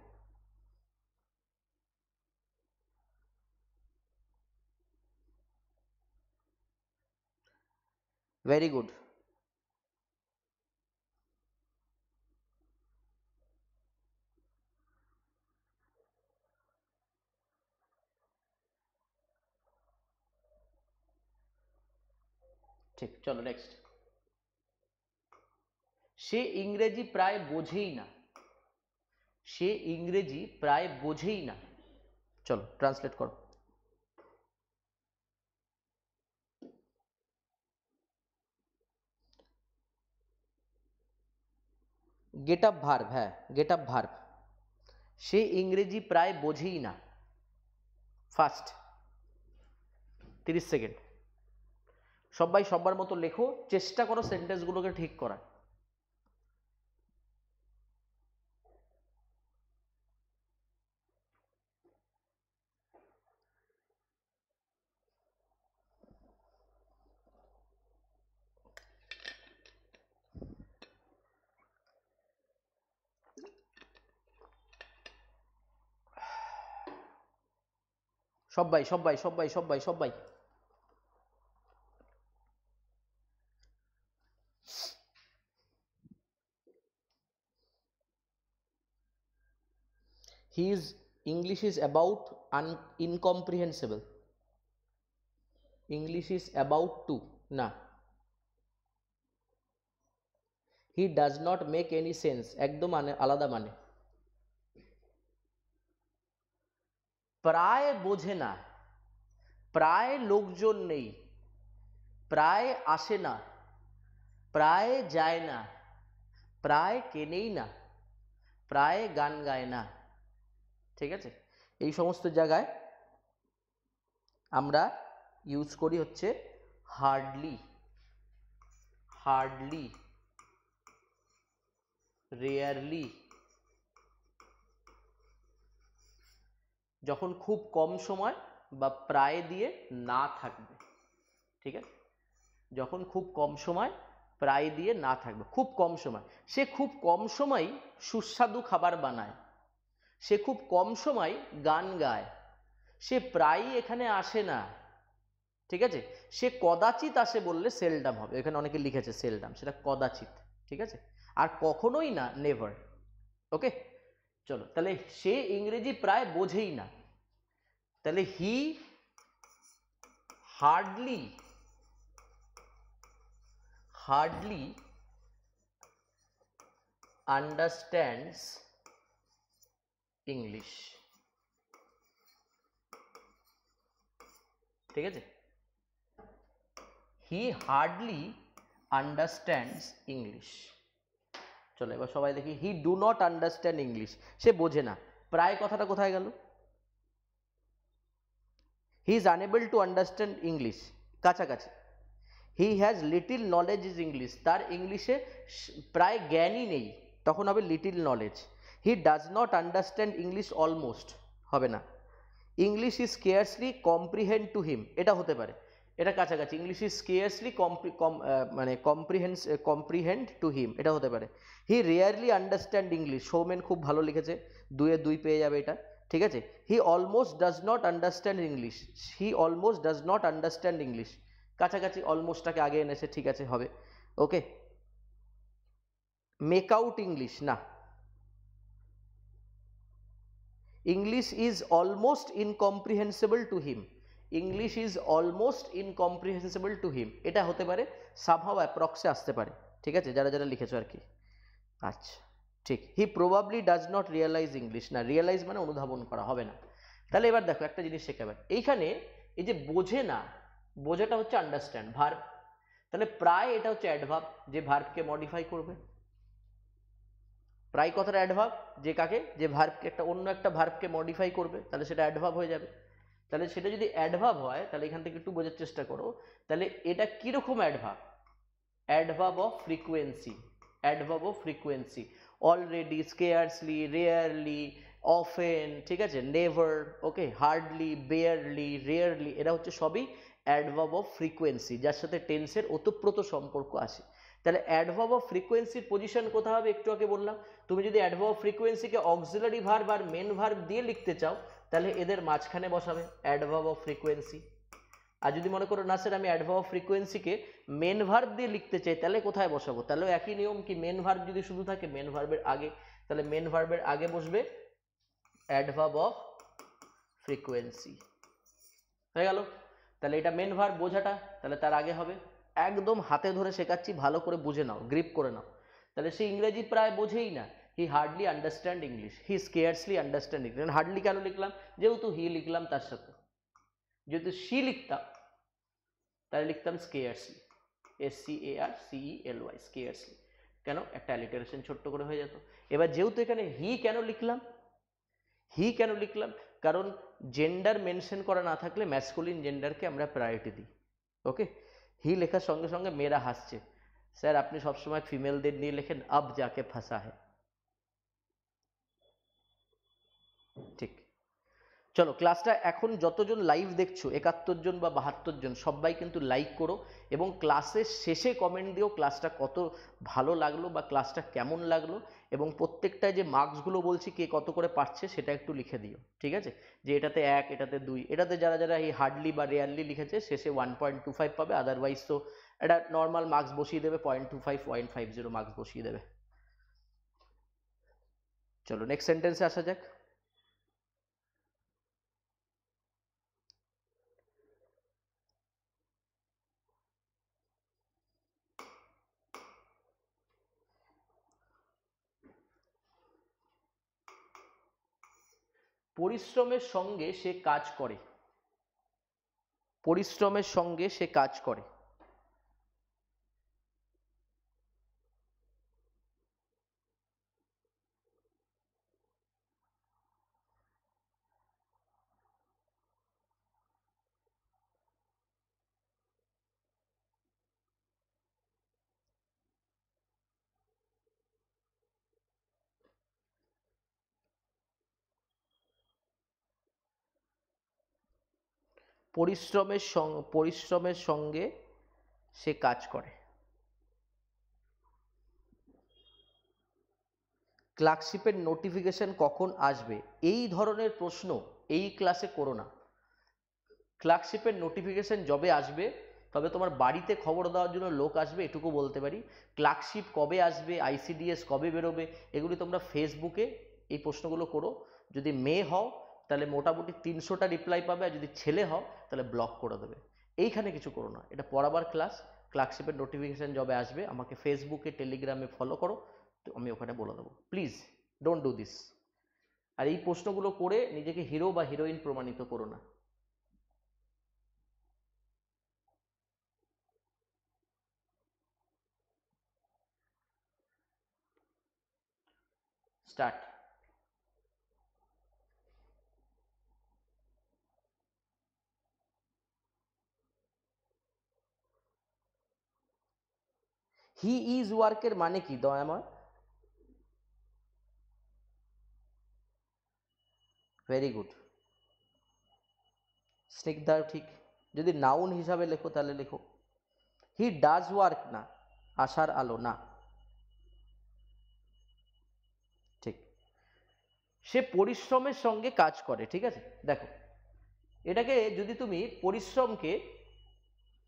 वेरी गुड ठीक चलो नेक्स्ट সে ইংরেজি প্রায় বোঝেই না সে ইংরেজি প্রায় বোঝেই না চলো ট্রান্সলেট করো গেট আপ ভার্ভ হ্যাঁ গেট আপ ভার্ভ সে ইংরেজি প্রায় বোঝেই না ফার্স্ট তিরিশ সেকেন্ড সবাই সবার মতো লেখো চেষ্টা করো সেন্টেন্সগুলোকে ঠিক করার সবাই সবাই সবাই সবাই সবাই his English is about an incomprehensible English is about to না he does not make any sense একদম মানে, আলাদা মানে প্রায় বোঝে না প্রায় লোকজন নেই প্রায় আসে না প্রায় যায় না প্রায় কেনেই না প্রায় গান গায় না ঠিক আছে এই সমস্ত জায়গায় আমরা ইউজ করি হচ্ছে হার্ডলি হার্ডলি রেয়ারলি যখন খুব কম সময় বা প্রায় দিয়ে না থাকবে ঠিক আছে যখন খুব কম সময় প্রায় দিয়ে না থাকবে খুব কম সময় সে খুব কম সময় সুস্বাদু খাবার বানায় সে খুব কম সময় গান গায় সে প্রায়ই এখানে আসে না ঠিক আছে সে কদাচিৎ আসে বললে সেলডাম হবে এখানে অনেকে লিখেছে সেলডাম সেটা কদাচিৎ ঠিক আছে আর কখনোই না নেভার ওকে চলো তাহলে সে ইংরেজি প্রায় বোঝেই না তাহলে he hardly hardly understands English ঠিক আছে হি হার্ডলি আন্ডারস্ট্যান্ডস ইংলিশ চলো এবার সবাই দেখি he do not understand English সে বোঝে না প্রায় কথাটা কোথায় গেল he is unable to understand english কাছাকাছি he little little knowledge is English তার ইংলিশে প্রায় জ্ঞানই নেই তখন হবে little knowledge he does not understand English almost হবে না English is scarcely comprehend to him এটা হতে পারে এটা কাছাকাছি ইংলিশ ইজ কেয়ারসলি মানে কম্প্রিহেন্স কম্প্রিহেন্ড টু হিম এটা হতে পারে he rarely understand English Soumen খুব ভালো লিখেছে দুয়ে দুই পেয়ে যাবে এটা ঠিক আছে he almost does not understand English he almost does not understand English কাছাকাছি অলমোস্টটাকে আগে এনেছে ঠিক আছে হবে ওকে মেক আউট ইংলিশ না English is almost incomprehensible to him English is almost incomprehensible to him এটা হতে পারে সাভাব অ্যাপ্রক্সে আসতে পারে ঠিক আছে যারা যারা লিখেছো আর কি আচ্ছা ঠিক he probably does not realise English না রিয়েলাইজ মানে অনুধাবন করা হবে না তাহলে এবার দেখো একটা জিনিস শেখাবে এইখানে এই যে বোঝে না বোঝাটা হচ্ছে আন্ডারস্ট্যান্ড ভার্ভ তাহলে প্রায় এটা হচ্ছে অ্যাডভাব যে ভার্বকে মডিফাই করবে প্রায় কথাটা অ্যাডভাব যে কাকে যে ভার্বকে একটা অন্য একটা ভার্বকে মডিফাই করবে তাহলে সেটা অ্যাডভাব হয়ে যাবে তাহলে সেটা যদি অ্যাডভাব হয় তাহলে এখান থেকে একটু বোঝার চেষ্টা করো তাহলে এটা কীরকম adverb adverb of frequency adverb of frequency already scarcely rarely often ঠিক আছে never okay hardly barely rarely এরা হচ্ছে সবই অ্যাডভাব অফ ফ্রিকোয়েন্সি যার সাথে টেন্সের ওতপ্রোত সম্পর্ক আছে তাহলে অ্যাডভাব অফ ফ্রিকোয়েন্সির পজিশন কোথা হবে একটু আগে বললাম তুমি যদি অ্যাডভাব অফ ফ্রিকোয়েন্সিকে অক্সিলারি ভার্ব আর মেন ভার্ব দিয়ে লিখতে চাও তাহলে এদের মাঝখানে বসাবে অ্যাডভাব অফ ফ্রিকোয়েন্সি আর যদি মনে করো না স্যার আমি অ্যাডভার্ব ফ্রিকোয়েন্সিকে মেন ভার্ব দিয়ে লিখতে চাই তাহলে কোথায় বসাবো তাহলে একই নিয়ম কি মেন ভার্ব যদি শুধু থাকে মেন ভার্বের আগে তাহলে মেন ভার্বের আগে বসবে অ্যাডভার্ব অফ ফ্রিকোয়েন্সি হয়ে গেল তাহলে এটা মেন ভার্ব বোঝাটা তাহলে তার আগে হবে একদম হাতে ধরে শেখাচ্ছি ভালো করে বুঝে নাও গ্রিপ করে নাও তাহলে সে ইংরেজি প্রায় বোঝেই না he hardly understand English he scarcely understand English hardly কেন লিখলাম যেহেতু হি লিখলাম তার সাথে যেহেতু সি লিখতাম তাহলে লিখতাম scarcely S C A R C E L Y scarcely কেন একটা অ্যালিটারেশন ছোট্ট করে হয়ে যেত এবার যেহেতু এখানে হি কেন লিখলাম হি কেন লিখলাম কারণ জেন্ডার মেনশন করা না থাকলে ম্যাসকুলিন জেন্ডারকে আমরা প্রায়োরিটি দিই ওকে হি লেখার সঙ্গে সঙ্গে মেয়েরা হাসছে স্যার আপনি সবসময় ফিমেলদের নিয়ে লেখেন আব যাকে ফাঁসা হ্যাঁ ঠিক চলো ক্লাসটা এখন যতজন লাইভ দেখছো একাত্তর জন বা বাহাত্তর জন সবাই কিন্তু লাইক করো এবং ক্লাসের শেষে কমেন্ট দিও ক্লাসটা কত ভালো লাগলো বা ক্লাসটা কেমন লাগলো এবং প্রত্যেকটা যে মার্কসগুলো বলছি কে কত করে পাচ্ছে সেটা একটু লিখে দিও ঠিক আছে যে এটাতে এক এটাতে দুই এটাতে যারা যারা এই হার্ডলি বা রেয়ারলি লিখেছে শেষে ওয়ান পয়েন্ট টু ফাইভ পাবে আদারওয়াইজ তো এটা নর্মাল মার্কস বসিয়ে দেবে point two five point five zero marks বসিয়ে দেবে চলো নেক্সট সেন্টেন্সে আসা যাক পরিশ্রমের সঙ্গে সে কাজ করে পরিশ্রমের সঙ্গে সে কাজ করে পরিশ্রমের পরিশ্রমের সঙ্গে সে কাজ করে ক্লার্কশিপের নোটিফিকেশন কখন আসবে এই ধরনের প্রশ্ন এই ক্লাসে করো না ক্লার্কশিপের নোটিফিকেশন যবে আসবে তবে তোমার বাড়িতে খবর দেওয়ার জন্য লোক আসবে এটুকু বলতে পারি ক্লার্কশিপ কবে আসবে আইসিডিএস কবে বেরোবে এগুলি তোমরা ফেসবুকে এই প্রশ্নগুলো করো যদি মেয়ে হও তাহলে মোটামুটি তিনশোটা রিপ্লাই পাবে আর যদি ছেলে হও তাহলে ব্লক করে দেবে এইখানে কিছু করো না এটা পড়াবার ক্লাস ক্লার্কশিপের নোটিফিকেশান যবে আসবে আমাকে ফেসবুকে টেলিগ্রামে ফলো করো তো আমি ওখানে বলে দেবো প্লিজ ডোন্ট ডু দিস আর এই প্রশ্নগুলো করে নিজেকে হিরো বা হিরোইন প্রমাণিত করো না স্টার্ট হি ইজ ওয়ার্কের মানে কি দয়াময় ভেরি গুড স্নিগ্ধার ঠিক যদি নাউন হিসাবে লেখো তাহলে লেখো হি ডাজ ওয়ার্ক না আশার আলো না ঠিক সে পরিশ্রমের সঙ্গে কাজ করে ঠিক আছে দেখো এটাকে যদি তুমি পরিশ্রমকে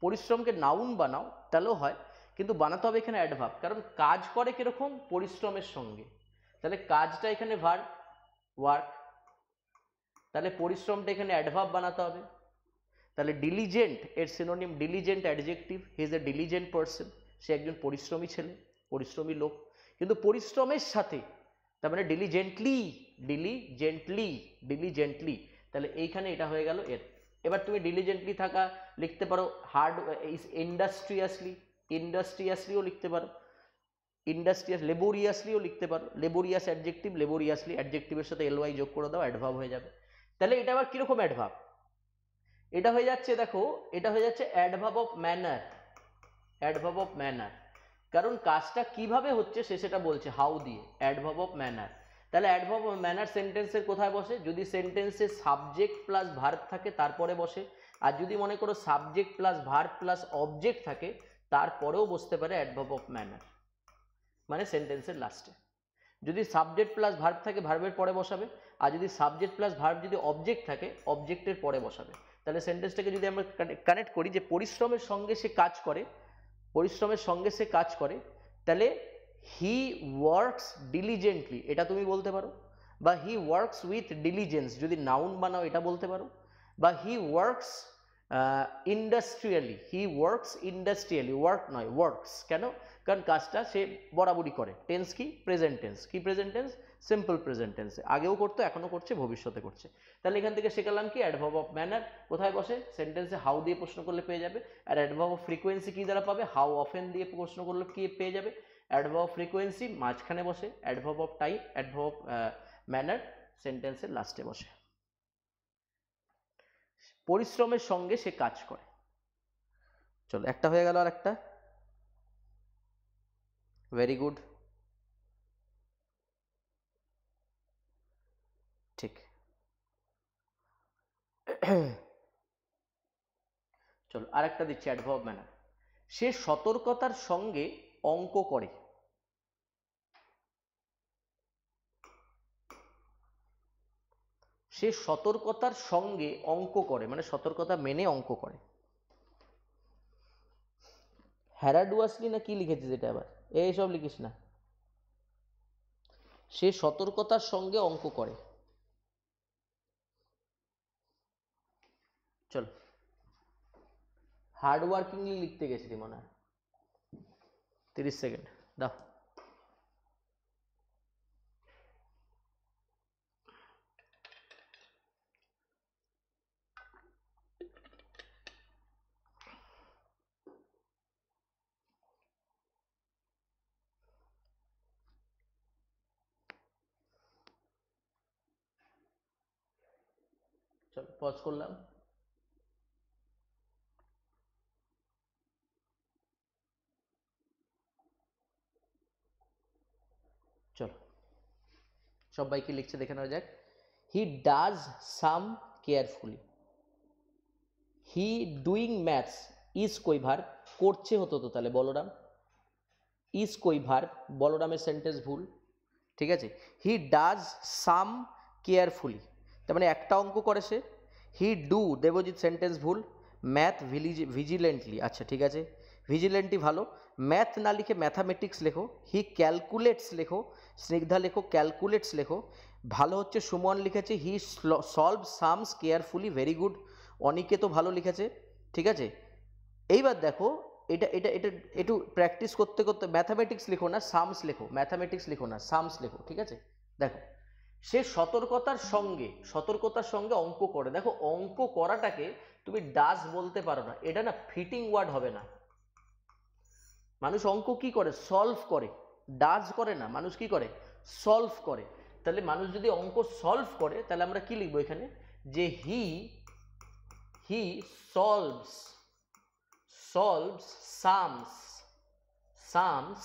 পরিশ্রমকে নাউন বানাও তাহলেও হয় কিন্তু বানাতে হবে এখানে অ্যাডভাব কারণ কাজ করে কীরকম পরিশ্রমের সঙ্গে তাহলে কাজটা এখানে ভার ওয়ার্ক তাহলে পরিশ্রমটা এখানে অ্যাডভাব বানাতে হবে তাহলে ডিলিজেন্ট এর synonym diligent adjective he is a diligent person সে একজন পরিশ্রমী ছেলে পরিশ্রমী লোক কিন্তু পরিশ্রমের সাথে তার মানে ডিলিজেন্টলি ডিলিজেন্টলি ডিলিজেন্টলি তাহলে এইখানে এটা হয়ে গেল এর এবার তুমি ডিলিজেন্টলি থাকা লিখতে পারো হার্ড ইন্ডাস্ট্রিয়াসলি ইন্ডাস্ট্রিয়াসলিও লিখতে পারো ইন্ডাস্ট্রিয়াস লেবোরিয়াসলিও লিখতে পারো লেবোরিয়াস অ্যাডজেক্টিভ লেবোরিয়াসলি অ্যাডজেক্টিভের সাথে এলওয়াই যোগ করে দাও অ্যাডভাব হয়ে যাবে তাহলে এটা আবার কীরকম অ্যাডভাব এটা হয়ে যাচ্ছে দেখো এটা হয়ে যাচ্ছে adverb of manner adverb of manner কারণ কাজটা কিভাবে হচ্ছে সে সেটা বলছে হাউ দিয়ে adverb of manner adverb adverb of manner সেন্টেন্সের কোথায় বসে যদি সেন্টেন্সে সাবজেক্ট প্লাস ভার্ব থাকে তারপরে বসে আর যদি মনে করো subject plus verb plus object থাকে তারপরেও বসতে পারে অ্যাডভার্ব অফ ম্যানার মানে সেন্টেন্সের লাস্টে যদি সাবজেক্ট প্লাস ভার্ব থাকে ভার্বের পরে বসাবে আর যদি সাবজেক্ট প্লাস ভার্ব যদি অবজেক্ট থাকে অবজেক্টের পরে বসাবে তাহলে সেন্টেন্সটাকে যদি আমরা কানেক্ট করি যে পরিশ্রমের সঙ্গে সে কাজ করে পরিশ্রমের সঙ্গে সে কাজ করে তাহলে হি ওয়ার্কস ডিলিজেন্টলি এটা তুমি বলতে পারো বা হি ওয়ার্কস উইথ ডিলিজেন্স যদি নাউন বানাও এটা বলতে পারো বা he works industrially he works industrially work নয় ওয়ার্কস কেন কারণ কাজটা সে বরাবরই করে টেন্স কি প্রেজেন্টেন্স কি প্রেজেন্টেন্স সিম্পল প্রেজেন্টেন্স আগেও করতো এখনও করছে ভবিষ্যতে করছে তাহলে এখান থেকে শেখালাম কি অ্যাডভাব অফ ম্যানার কোথায় বসে সেন্টেন্সে হাউ দিয়ে প্রশ্ন করলে পেয়ে যাবে আর অ্যাডভাব অফ ফ্রিকোয়েন্সি কী দ্বারা পাবে হাউ অফেন দিয়ে প্রশ্ন করলে কি পেয়ে যাবে অ্যাডভাব অফ ফ্রিকোয়েন্সি মাঝখানে বসে adverb of time adverb of manner সেন্টেন্সের লাস্টে বসে পরিশ্রমের সঙ্গে সে কাজ করে চলো একটা হয়ে গেল আর একটা ভেরি গুড ঠিক চলো আর একটা দিচ্ছি অ্যাডভাব ম্যানার সে সতর্কতার সঙ্গে অঙ্ক করে সে সতর্কতার সঙ্গে অঙ্ক করে মানে সতর্কতা মেনে অঙ্ক করে হ্যারাডুয়াসলি না কি লিখেছিস এটা আবার এইসব লিখিস না সে সতর্কতার সঙ্গে অঙ্ক করে চল হার্ডওয়ার্কিং লিখতে গেছিলি মনে হয় তিরিশ সেকেন্ড দাও চলো আচ্ছা, পজ করলাম চলো সবাইকে লিখছে দেখে নেওয়া যাক he does sum carefully he doing maths is কই ভার করছে হতো তো তাহলে বলরাম ইজ কই ভার বলরামের সেন্টেন্স ভুল ঠিক আছে হি ডাজ সাম কেয়ারফুলি তার মানে একটা অঙ্ক করে সে হি ডু দেবজিৎ সেন্টেন্স ভুল ম্যাথ ভিলিজ ভিজিলেন্টলি আচ্ছা ঠিক আছে ভিজিলেন্টলি ভালো ম্যাথ না লিখে ম্যাথামেটিক্স লেখো হি ক্যালকুলেটস লেখো স্নিগ্ধা লেখো ক্যালকুলেটস লেখো ভালো হচ্ছে সুমন লিখেছে he solve sums carefully very good অনেকে তো ভালো লিখেছে ঠিক আছে এইবার দেখো এটা এটা এটা একটু প্র্যাকটিস করতে করতে ম্যাথামেটিক্স লিখো না সামস লেখো ম্যাথামেটিক্স লিখো না সামস লেখো ঠিক আছে দেখো সে সতর্কতার সঙ্গে সতর্কতার সঙ্গে অঙ্ক করে দেখো অঙ্ক করাটাকে তুমি ডাস বলতে পারো না এটা না ফিটিং ওয়ার্ড হবে না মানুষ অঙ্ক কি করে সলভ করে ডাস করে না মানুষ কি করে সলভ করে তাহলে মানুষ যদি অঙ্ক সলভ করে তাহলে আমরা কি লিখবো এখানে যে হি হি সলভস সলভস সামস সামস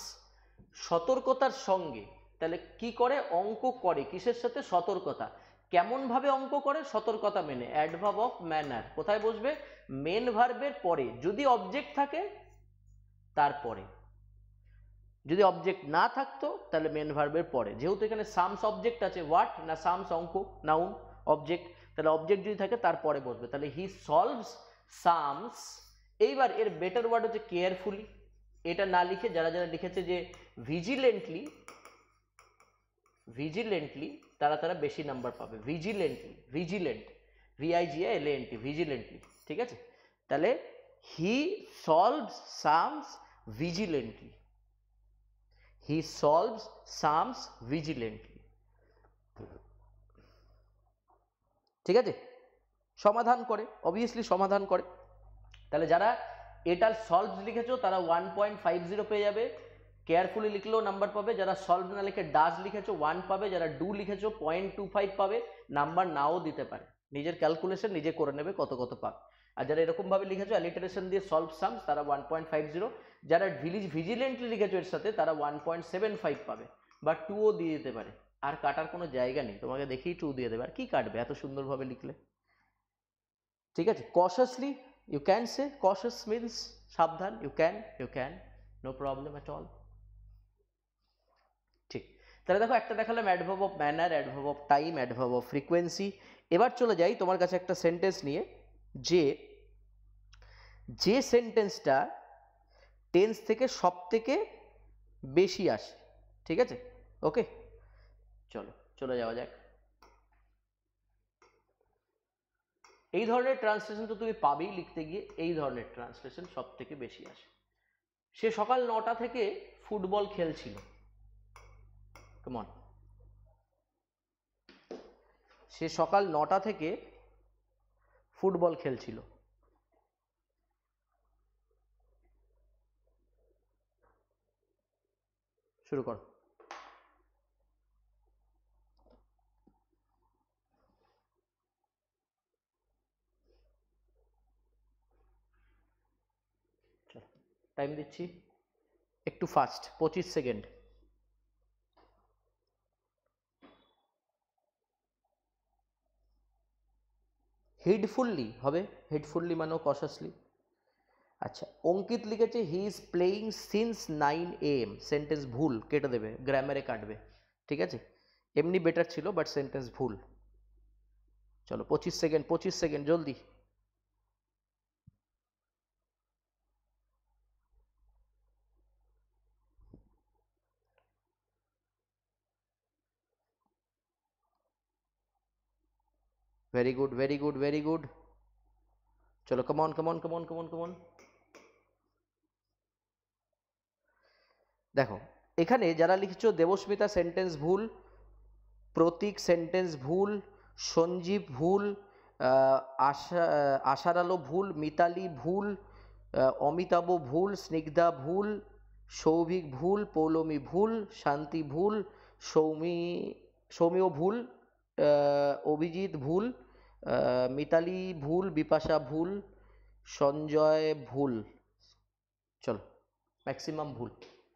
সতর্কতার সঙ্গে তাহলে কি করে অঙ্ক করে কিসের সাথে সতর্কতা কেমনভাবে অঙ্ক করে সতর্কতা মেনে অ্যাডভাব অফ ম্যানার কোথায় বসবে মেন ভার্বের পরে যদি অবজেক্ট থাকে তারপরে যদি অবজেক্ট না থাকতো তাহলে মেন ভার্বের পরে যেহেতু এখানে সামস অবজেক্ট আছে হোয়াট না সামস অঙ্ক নাউন অবজেক্ট তাহলে অবজেক্ট যদি থাকে তারপরে বসবে তাহলে হি সলভস সামস এইবার এর বেটার ওয়ার্ড হচ্ছে কেয়ারফুলি এটা না লিখে যারা যারা লিখেছে যে ভিজিলেন্টলি ভিজিলেন্টলি তারা তারা বেশি নাম্বার পাবে ভিজিলেন্টলি ভিজিলেন্ট জি এল এন টি ভিজিলেন্টলি ঠিক আছে তাহলে হি সলভস সামস ভিজিলেন্টলি হি সলভস সামস ভিজিলেন্টলি ঠিক আছে সমাধান করে অবভিয়াসলি সমাধান করে তাহলে যারা এটার সলভস লিখেছো তারা ওয়ান পয়েন্ট ফাইভ জিরো পেয়ে যাবে কেয়ারফুলি লিখলেও নাম্বার পাবে যারা সলভ না লিখে ডাজ লিখেছো ওয়ান পাবে যারা ডু লিখেছো পয়েন্ট টু ফাইভ পাবে নাম্বার নাও দিতে পারে নিজের ক্যালকুলেশন নিজে করে নেবে কত কত পাবে আর যারা এরকমভাবে লিখেছো অ্যালিটারেশন দিয়ে সলভ সামস তারা ওয়ান পয়েন্ট ফাইভ জিরো যারা ভিলিজ ভিজিলেন্টলি লিখেছো এর সাথে তারা ওয়ান পয়েন্ট সেভেন ফাইভ পাবে বা টুও দিয়ে দিতে পারে আর কাটার কোনো জায়গা নেই তোমাকে দেখেই টু দিয়ে দেবে আর কী কাটবে এত সুন্দরভাবে লিখলে ঠিক আছে cautiously you can say cautious means সাবধান you can you can no problem at all তাহলে দেখো একটা দেখালাম adverb of manner adverb of time adverb of frequency এবার চলে যাই তোমার কাছে একটা সেন্টেন্স নিয়ে যে যে সেন্টেন্সটা টেন্স থেকে সব থেকে বেশি আসে ঠিক আছে ওকে চলো চলে যাওয়া যাক এই ধরনের ট্রান্সলেশন তো তুমি পাবেই লিখতে গিয়ে এই ধরনের ট্রান্সলেশন সব থেকে বেশি আসে সে সকাল নটা থেকে ফুটবল খেলছিল কমন সে সকাল নটা থেকে ফুটবল খেলছিল শুরু কর টাইম দিচ্ছি একটু ফাস্ট পঁচিশ সেকেন্ড হেডফুললি হবে হেডফুললি মানেও কশাসলি আচ্ছা অঙ্কিত লিখেছে he is playing since nine A M sentence ভুল কেটে দেবে গ্রামারে কাটবে ঠিক আছে এমনি বেটার ছিল বাট সেন্টেন্স ভুল চলো পঁচিশ সেকেন্ড পঁচিশ সেকেন্ড জলদি very good very good very good চলো come on come on come on come on come on দেখো এখানে যারা লিখছো দেবস্মিতা সেন্টেন্স ভুল প্রতীক সেন্টেন্স ভুল সঞ্জীব ভুল আশা আশারালো ভুল মিতালি ভুল অমিতাভ ভুল স্নিগ্ধা ভুল সৌভিক ভুল পৌলমী ভুল শান্তি ভুল সৌমি সৌমিও ভুল অভিজিৎ ভুল মিতালি ভুল বিপাশা ভুল সঞ্জয় ভুল চলো ম্যাক্সিমাম ভুল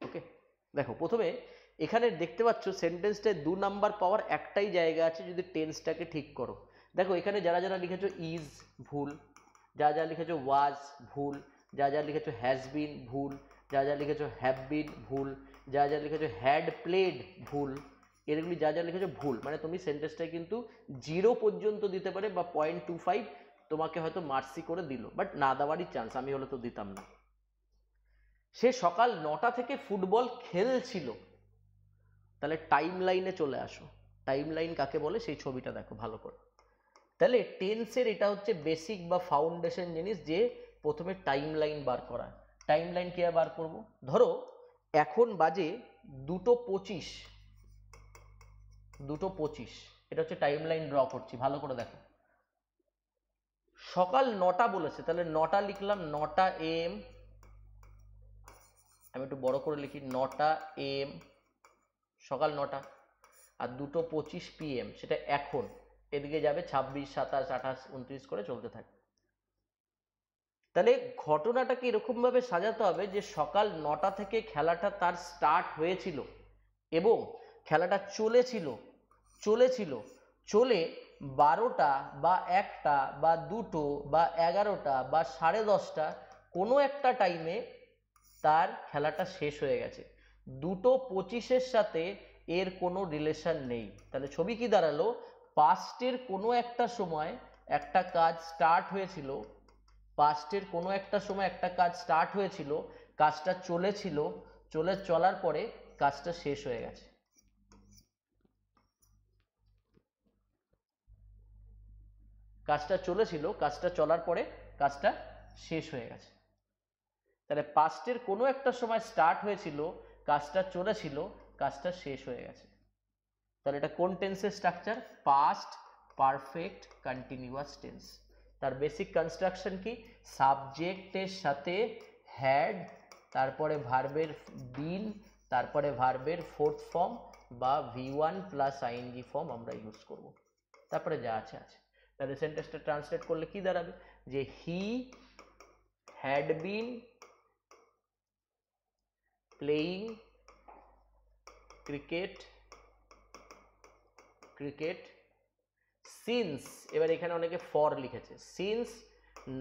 ওকে দেখো প্রথমে এখানে দেখতে পাচ্ছ সেন্টেন্সটায় দু নাম্বার পাওয়ার একটাই জায়গা আছে যদি টেন্সটাকে ঠিক করো দেখো এখানে যারা যারা লিখেছো ইজ ভুল যা যা লিখেছ ওয়াজ ভুল যা যা লিখেছ হ্যাজবিন বিন ভুল যা যা লিখেছ হ্যাভ বিন ভুল যা যা লিখেছো হ্যাড প্লেড ভুল এগুলি যা যা লিখেছো ভুল মানে তুমি সেন্টেন্সটায় কিন্তু জিরো পর্যন্ত দিতে পারে বা পয়েন্ট টু ফাইভ তোমাকে হয়তো মার্সি করে দিল বাট না দেওয়ারই চান্স আমি হলে তো দিতাম না সে সকাল নটা থেকে ফুটবল খেলছিল তাহলে টাইম লাইনে চলে আসো টাইম লাইন কাকে বলে সেই ছবিটা দেখো ভালো করে তাহলে টেন্সের এটা হচ্ছে বেসিক বা ফাউন্ডেশন জিনিস যে প্রথমে টাইম লাইন বার করা টাইম লাইন কীভাবে বার করবো ধরো এখন বাজে দুটো পঁচিশ দুটো পঁচিশ এটা হচ্ছে টাইম লাইন ড্র করছি ভালো করে দেখো সকাল নটা বলেছে তাহলে নটা লিখলাম নটা এম আমি একটু বড় করে লিখি নটা এম সকাল নটা আর দুটো পঁচিশ পিএম সেটা এখন এদিকে যাবে ছাব্বিশ সাতাশ আঠাশ উনত্রিশ করে চলতে থাকে তাহলে ঘটনাটাকে এরকমভাবে সাজাতে হবে যে সকাল নটা থেকে খেলাটা তার স্টার্ট হয়েছিল এবং খেলাটা চলেছিল চলেছিল চলে বারোটা বা একটা বা দুটো বা এগারোটা বা সাড়ে দশটা কোনো একটা টাইমে তার খেলাটা শেষ হয়ে গেছে দুটো পঁচিশের সাথে এর কোনো রিলেশন নেই তাহলে ছবি কি দাঁড়ালো পাস্টের কোনো একটা সময় একটা কাজ স্টার্ট হয়েছিল পাস্টের কোনো একটা সময় একটা কাজ স্টার্ট হয়েছিল কাজটা চলেছিল চলে চলার পরে কাজটা শেষ হয়ে গেছে কাজটা চলেছিল কাজটা চলার পরে কাজটা শেষ হয়ে গেছে তাহলে পাস্টের কোনো একটা সময় স্টার্ট হয়েছিল কাজটা চলেছিল কাজটা শেষ হয়ে গেছে তাহলে এটা কোন টেন্সের structure past perfect continuous tense তার বেসিক কনস্ট্রাকশন কি সাবজেক্টের সাথে হ্যাড তারপরে ভার্বের বিন তারপরে ভার্বের ফোর্থ ফর্ম বা V one plus ING form আমরা ইউজ করব তারপরে যা আছে আছে তাহলে সেন্টেন্সটা ট্রান্সলেট করলে কি দাঁড়াবে যে he had been playing cricket cricket since এবার এখানে অনেকে ফর লিখেছে সিন্স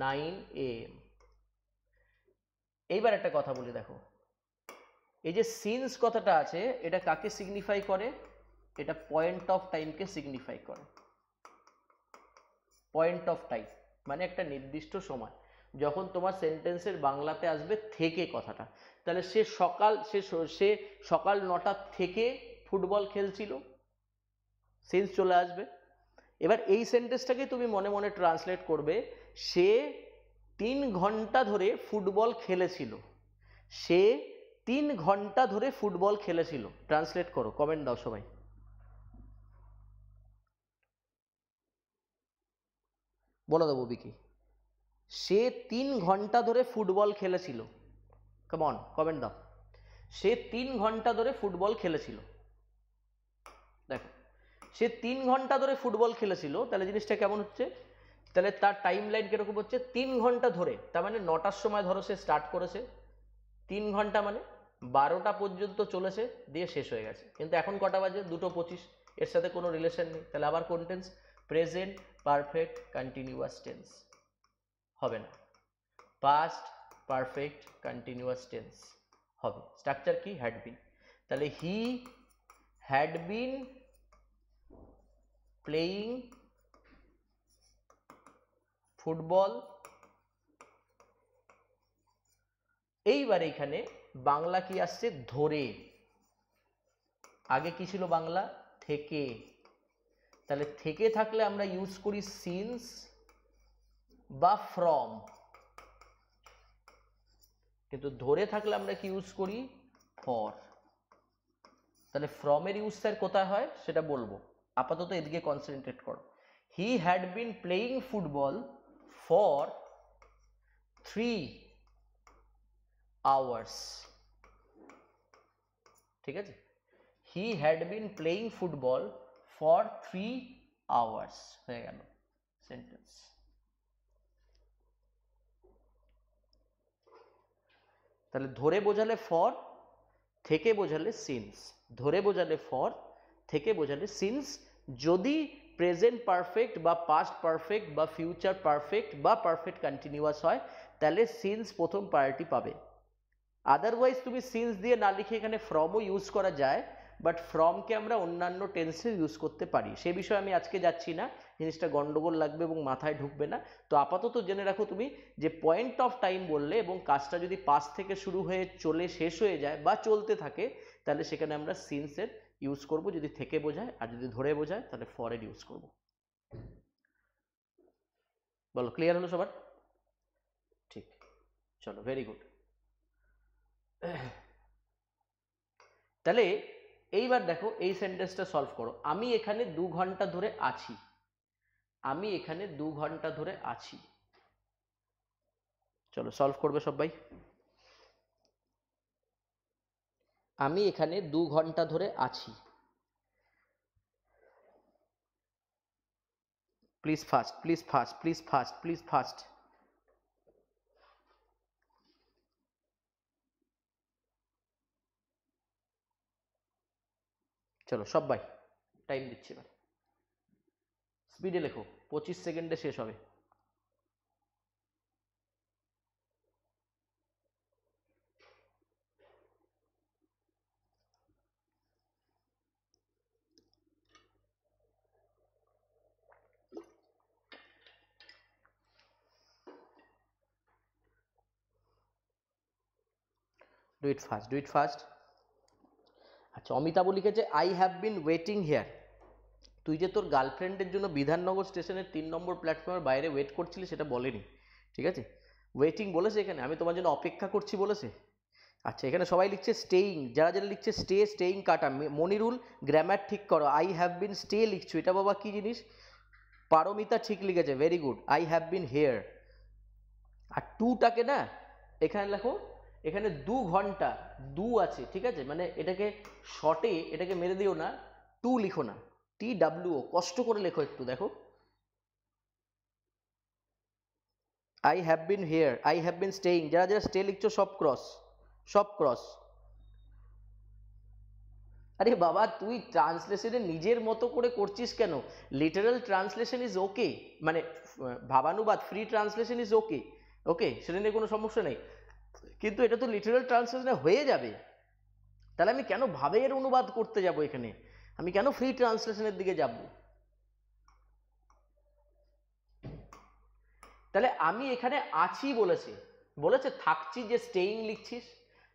নাইন এ এইবার একটা কথা বলি দেখো এই যে সিন্স কথাটা আছে এটা কাকে সিগনিফাই করে এটা পয়েন্ট অফ টাইমকে সিগনিফাই করে পয়েন্ট অফ টাইম মানে একটা নির্দিষ্ট সময় যখন তোমার সেন্টেন্সের বাংলাতে আসবে থেকে কথাটা তাহলে সে সকাল সে সে সকাল নটা থেকে ফুটবল খেলছিল সেন্স চলে আসবে এবার এই সেন্টেন্সটাকে তুমি মনে মনে ট্রান্সলেট করবে সে তিন ঘন্টা ধরে ফুটবল খেলেছিল সে তিন ঘন্টা ধরে ফুটবল খেলেছিল ট্রান্সলেট করো কমেন্ট দাও সবাই বলে দেবো বিকি সে তিন ঘন্টা ধরে ফুটবল খেলেছিল কমন কমেন্ট দাও সে তিন ঘন্টা ধরে ফুটবল খেলেছিল দেখো সে তিন ঘন্টা ধরে ফুটবল খেলেছিল তাহলে জিনিসটা কেমন হচ্ছে তাহলে তার টাইম লাইন কীরকম হচ্ছে তিন ঘন্টা ধরে তার মানে নটার সময় ধরো সে স্টার্ট করেছে তিন ঘন্টা মানে বারোটা পর্যন্ত চলেছে দিয়ে শেষ হয়ে গেছে কিন্তু এখন কটা বাজে দুটো পঁচিশ এর সাথে কোনো রিলেশন নেই তাহলে আবার কন্টেন্স প্রেজেন্ট পারফেক্ট কন্টিনিউয়াস টেন্স হবে না পাস্ট পারফেক্ট কন্টিনিউয়াস টেন্স হবে স্ট্রাকচার কি হ্যাড বিন তাহলে he had been playing football এইবার এখানে বাংলা কি আসছে ধরে আগে কি ছিল বাংলা থেকে তাহলে থেকে থাকলে আমরা ইউজ করি সিন্স বা ফ্রম কিন্তু ধরে থাকলে আমরা কি ইউজ করি ফর তাহলে ফ্রমের ইউজ স্যার কোথায় হয় সেটা বলবো আপাতত এদিকে কনসেন্ট্রেট করো he had been playing football for three hours ঠিক আছে he had been playing football for three hours হয়ে গেল সেন্টেন্স তাহলে ধরে বোঝালে ফর থেকে বোঝালে সিন্স ধরে বোঝালে ফর থেকে বোঝালে সিন্স যদি প্রেজেন্ট পারফেক্ট বা পাস্ট পারফেক্ট বা ফিউচার পারফেক্ট বা পারফেক্ট কন্টিনিউয়াস হয় তাহলে সিন্স প্রথম প্রায়োরিটি পাবে আদারওয়াইজ তুমি সিন্স দিয়ে না লিখে এখানে ফ্রমও ইউজ করা যায় বাট ফ্রমকে আমরা অন্যান্য টেন্সেও ইউজ করতে পারি সে বিষয়ে আমি আজকে যাচ্ছি না জিনিসটা গণ্ডগোল লাগবে এবং মাথায় ঢুকবে না তো আপাতত জেনে রাখো তুমি যে পয়েন্ট অফ টাইম বললে এবং কাজটা যদি পাস থেকে শুরু হয়ে চলে শেষ হয়ে যায় বা চলতে থাকে তাহলে সেখানে আমরা সিনসের ইউজ করব যদি থেকে বোঝায় আর যদি ধরে বোঝায় তাহলে ফরের ইউজ করব বলো ক্লিয়ার হলো সবার ঠিক চলো ভেরি গুড তাহলে এইবার দেখো এই সেন্টেন্সটা সলভ করো আমি এখানে দু ঘন্টা ধরে আছি আমি এখানে দু ঘন্টা ধরে আছি চলো সলভ করবে সবাই আমি এখানে দু ঘন্টা ধরে আছি please fast please fast please fast please fast চলো সব বাই টাইম দিচ্ছি এবার স্পিডে লেখো পঁচিশ সেকেন্ডে শেষ হবে do it fast do it fast আচ্ছা অমিতাভ লিখেছে I have been waiting here তুই যে তোর গার্লফ্রেন্ডের জন্য বিধাননগর স্টেশনের তিন নম্বর প্ল্যাটফর্মের বাইরে ওয়েট করছিলি সেটা বলেনি ঠিক আছে ওয়েটিং বলেছে এখানে আমি তোমার জন্য অপেক্ষা করছি বলেছে আচ্ছা এখানে সবাই লিখছে স্টেইং যারা যারা লিখছে স্টে স্টেইং কাটা মনিরুল গ্র্যামার ঠিক করো আই হ্যাভ বিন স্টে লিখছো এটা বাবা কী জিনিস পারমিতা ঠিক লিখেছে very good I have been here আর টুটাকে না এখানে লেখো এখানে দু ঘন্টা দু আছে ঠিক আছে মানে এটাকে শর্টে এটাকে মেরে দিও না টু লিখো না টি ডাব্লিউও কষ্ট করে লেখো একটু দেখো I have been here I have been staying যারা যারা স্টে লিখছো সব ক্রস সব ক্রস আরে বাবা তুই ট্রান্সলেশনে নিজের মতো করে করছিস কেন লিটারাল ট্রান্সলেশন ইজ ওকে মানে ভাবানুবাদ free translation is okay okay সেটা নিয়ে কোনো সমস্যা নেই কিন্তু এটা তো লিটারাল ট্রান্সলেশনে হয়ে যাবে তাহলে আমি কেন ভাবে এর অনুবাদ করতে যাব এখানে আমি কেন ফ্রি ট্রান্সলেশনের দিকে যাব তাহলে আমি এখানে আছি বলেছে বলেছে থাকছি যে স্টেইং লিখছিস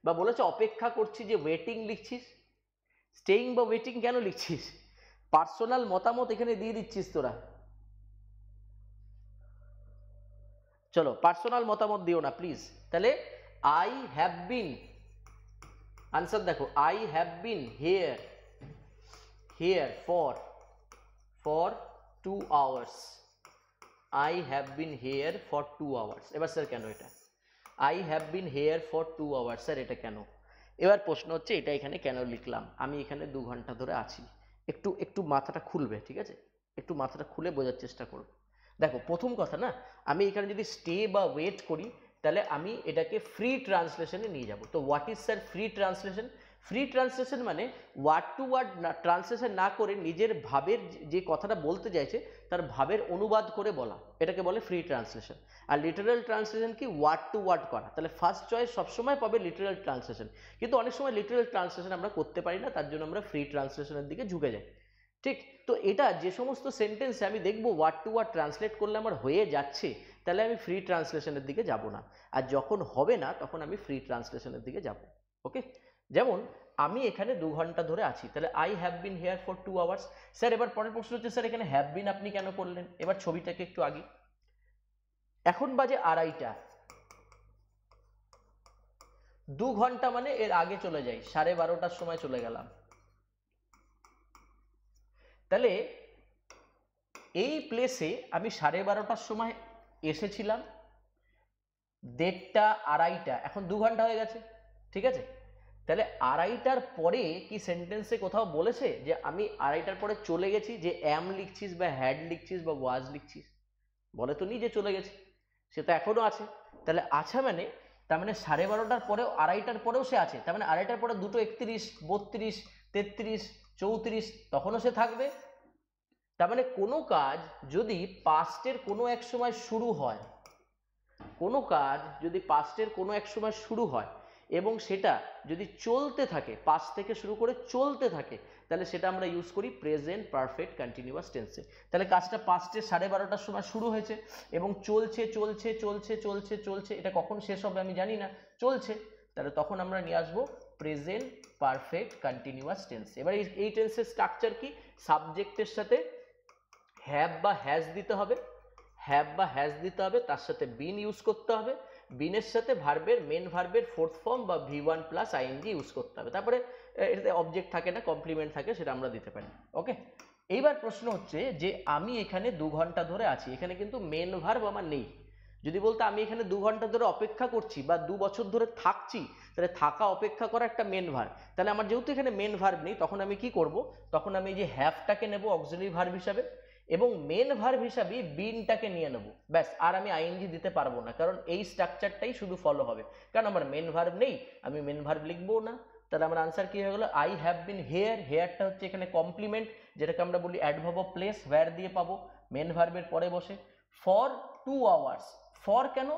বা বলেছে অপেক্ষা করছি যে ওয়েটিং লিখছিস স্টেইং বা ওয়েটিং কেন লিখছিস পার্সোনাল মতামত এখানে দিয়ে দিচ্ছিস তোরা চলো পার্সোনাল মতামত দিও না প্লিজ তাহলে আই হ্যাভ বিন আনসার দেখো I have been here here for for two hours I have been here for two hours এবার স্যার কেন এটা I have been here for two hours sir এটা কেন এবার প্রশ্ন হচ্ছে এটা এখানে কেন লিখলাম আমি এখানে দু ঘন্টা ধরে আছি একটু একটু মাথাটা খুলবে ঠিক আছে একটু মাথাটা খুলে বোঝার চেষ্টা করো দেখো প্রথম কথা না আমি এখানে যদি স্টে বা ওয়েট করি তাহলে আমি এটাকে ফ্রি ট্রান্সলেশনে নিয়ে যাব তো what is sir free translation free translation মানে ওয়ার্ড টু ওয়ার্ড ট্রান্সলেশন না করে নিজের ভাবের যে কথাটা বলতে চাইছে তার ভাবের অনুবাদ করে বলা এটাকে বলে ফ্রি ট্রান্সলেশন আর লিটারাল ট্রান্সলেশন কি ওয়ার্ড টু ওয়ার্ড করা তাহলে ফার্স্ট চয়েস সবসময় পাবে লিটারাল ট্রান্সলেশন কিন্তু অনেক সময় লিটারাল ট্রান্সলেশন আমরা করতে পারি না তার জন্য আমরা ফ্রি ট্রান্সলেশনের দিকে ঝুঁকে যাই ঠিক তো এটা যে সমস্ত সেন্টেন্সে আমি দেখব ওয়ার্ড টু ওয়ার্ড ট্রান্সলেট করলে আমার হয়ে যাচ্ছে তাহলে আমি ফ্রি ট্রান্সলেশনের দিকে যাব না আর যখন হবে না তখন আমি ফ্রি ট্রান্সলেশনের দিকে যাব ওকে যেমন আমি এখানে দু ঘন্টা ধরে আছি তাহলে I have been here for two hours sir এবার পরের প্রশ্ন হচ্ছে স্যার এখানে হ্যাভ বিন আপনি কেন করলেন এবার ছবিটাকে একটু আগে এখন বাজে আড়াইটা দু ঘন্টা মানে এর আগে চলে যাই সাড়ে বারোটার সময় চলে গেলাম তাহলে এই প্লেসে আমি সাড়ে বারোটার সময় এসেছিলাম দেড়টা আড়াইটা এখন দু ঘন্টা হয়ে গেছে ঠিক আছে তাহলে আড়াইটার পরে কি সেন্টেন্সে কোথাও বলেছে যে আমি আড়াইটার পরে চলে গেছি যে অ্যাম লিখছিস বা হ্যাড লিখছিস বা ওয়াজ লিখছিস বলে তো নিজে চলে গেছে সে তো এখনও আছে তাহলে আছে আচ্ছা মানে তার মানে সাড়ে বারোটার পরেও আড়াইটার পরেও সে আছে তার মানে আড়াইটার পরে দুটো একত্রিশ বত্রিশ তেত্রিশ চৌত্রিশ তখনও সে থাকবে তার মানে কোনো কাজ যদি পাস্টের কোনো এক সময় শুরু হয় কোনো কাজ যদি পাস্টের কোনো এক সময় শুরু হয় এবং সেটা যদি চলতে থাকে পাস থেকে শুরু করে চলতে থাকে তাহলে সেটা আমরা ইউজ করি প্রেজেন্ট পারফেক্ট কন্টিনিউয়াস টেন্সে তাহলে কাজটা পাস্টের সাড়ে বারোটার সময় শুরু হয়েছে এবং চলছে চলছে চলছে চলছে চলছে এটা কখন শেষ হবে আমি জানি না চলছে তাহলে তখন আমরা নিয়ে আসবো প্রেজেন্ট পারফেক্ট কন্টিনিউয়াস টেন্স এবার এই টেন্সের স্ট্রাকচার কি সাবজেক্টের সাথে হ্যাভ বা হ্যাজ দিতে হবে হ্যাব বা হ্যাজ দিতে হবে তার সাথে বিন ইউজ করতে হবে বিনের সাথে ভার্বের মেন ভার্বের ফোর্থ ফর্ম বা V one plus ING use করতে হবে তারপরে এটাতে অবজেক্ট থাকে না কমপ্লিমেন্ট থাকে সেটা আমরা দিতে পারি ওকে এইবার প্রশ্ন হচ্ছে যে আমি এখানে দু ঘন্টা ধরে আছি এখানে কিন্তু মেন ভার্ব আমার নেই যদি বলতে আমি এখানে দু ঘন্টা ধরে অপেক্ষা করছি বা দু বছর ধরে থাকছি তাহলে থাকা অপেক্ষা করা একটা মেন ভার্ব তাহলে আমার যেহেতু এখানে মেন ভার্ব নেই তখন আমি কি করব তখন আমি যে হ্যাভটাকে নেব অক্সিলারি ভার্ব হিসাবে এবং মেন ভার্ভ হিসাবে বিনটাকে নিয়ে নেব ব্যাস আর আমি আইএনজি দিতে পারবো না কারণ এই স্ট্রাকচারটাই শুধু ফলো হবে কারণ আমার মেন ভার্ভ নেই আমি মেন ভার্ভ লিখবো না তাহলে আমার আনসার কি হয়ে গেলো আই হ্যাভ বিন হেয়ার হেয়ারটা হচ্ছে এখানে কমপ্লিমেন্ট যেটাকে আমরা বলি অ্যাডভাব প্লেস হোয়ার দিয়ে পাবো মেন ভার্বের পরে বসে ফর টু আওয়ার্স ফর কেন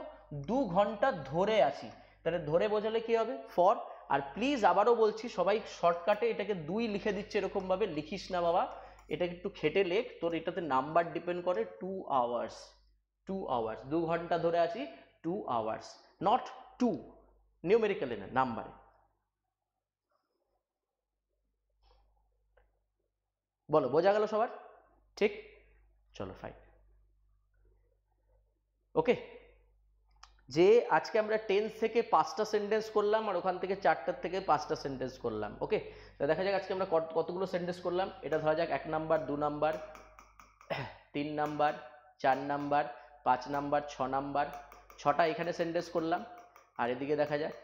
দু ঘন্টা ধরে আছি তাহলে ধরে বোঝালে কি হবে ফর আর প্লিজ আবারও বলছি সবাই শর্টকাটে এটাকে দুই লিখে দিচ্ছে এরকমভাবে লিখিস না বাবা এটাকে একটু খেটে লেখ তোর এটাতে নাম্বার ডিপেন্ড করে টু আওয়ার্স টু আওয়ার্স দু ঘন্টা ধরে আছি টু আওয়ার্স নট টু নিউমেরিক্যালে না নাম্বারে বলো বোঝা গেল সবার ঠিক চলো ফাইন ওকে যে আজকে আমরা টেন্থ থেকে পাঁচটা সেন্টেন্স করলাম আর ওখান থেকে চারটার থেকে পাঁচটা সেন্টেন্স করলাম ওকে তো দেখা যাক আজকে আমরা কতগুলো সেন্টেন্স করলাম এটা ধরা যাক এক নাম্বার দু নাম্বার তিন নাম্বার চার নাম্বার পাঁচ নাম্বার ছ নাম্বার ছটা এখানে সেন্টেন্স করলাম আর এদিকে দেখা যাক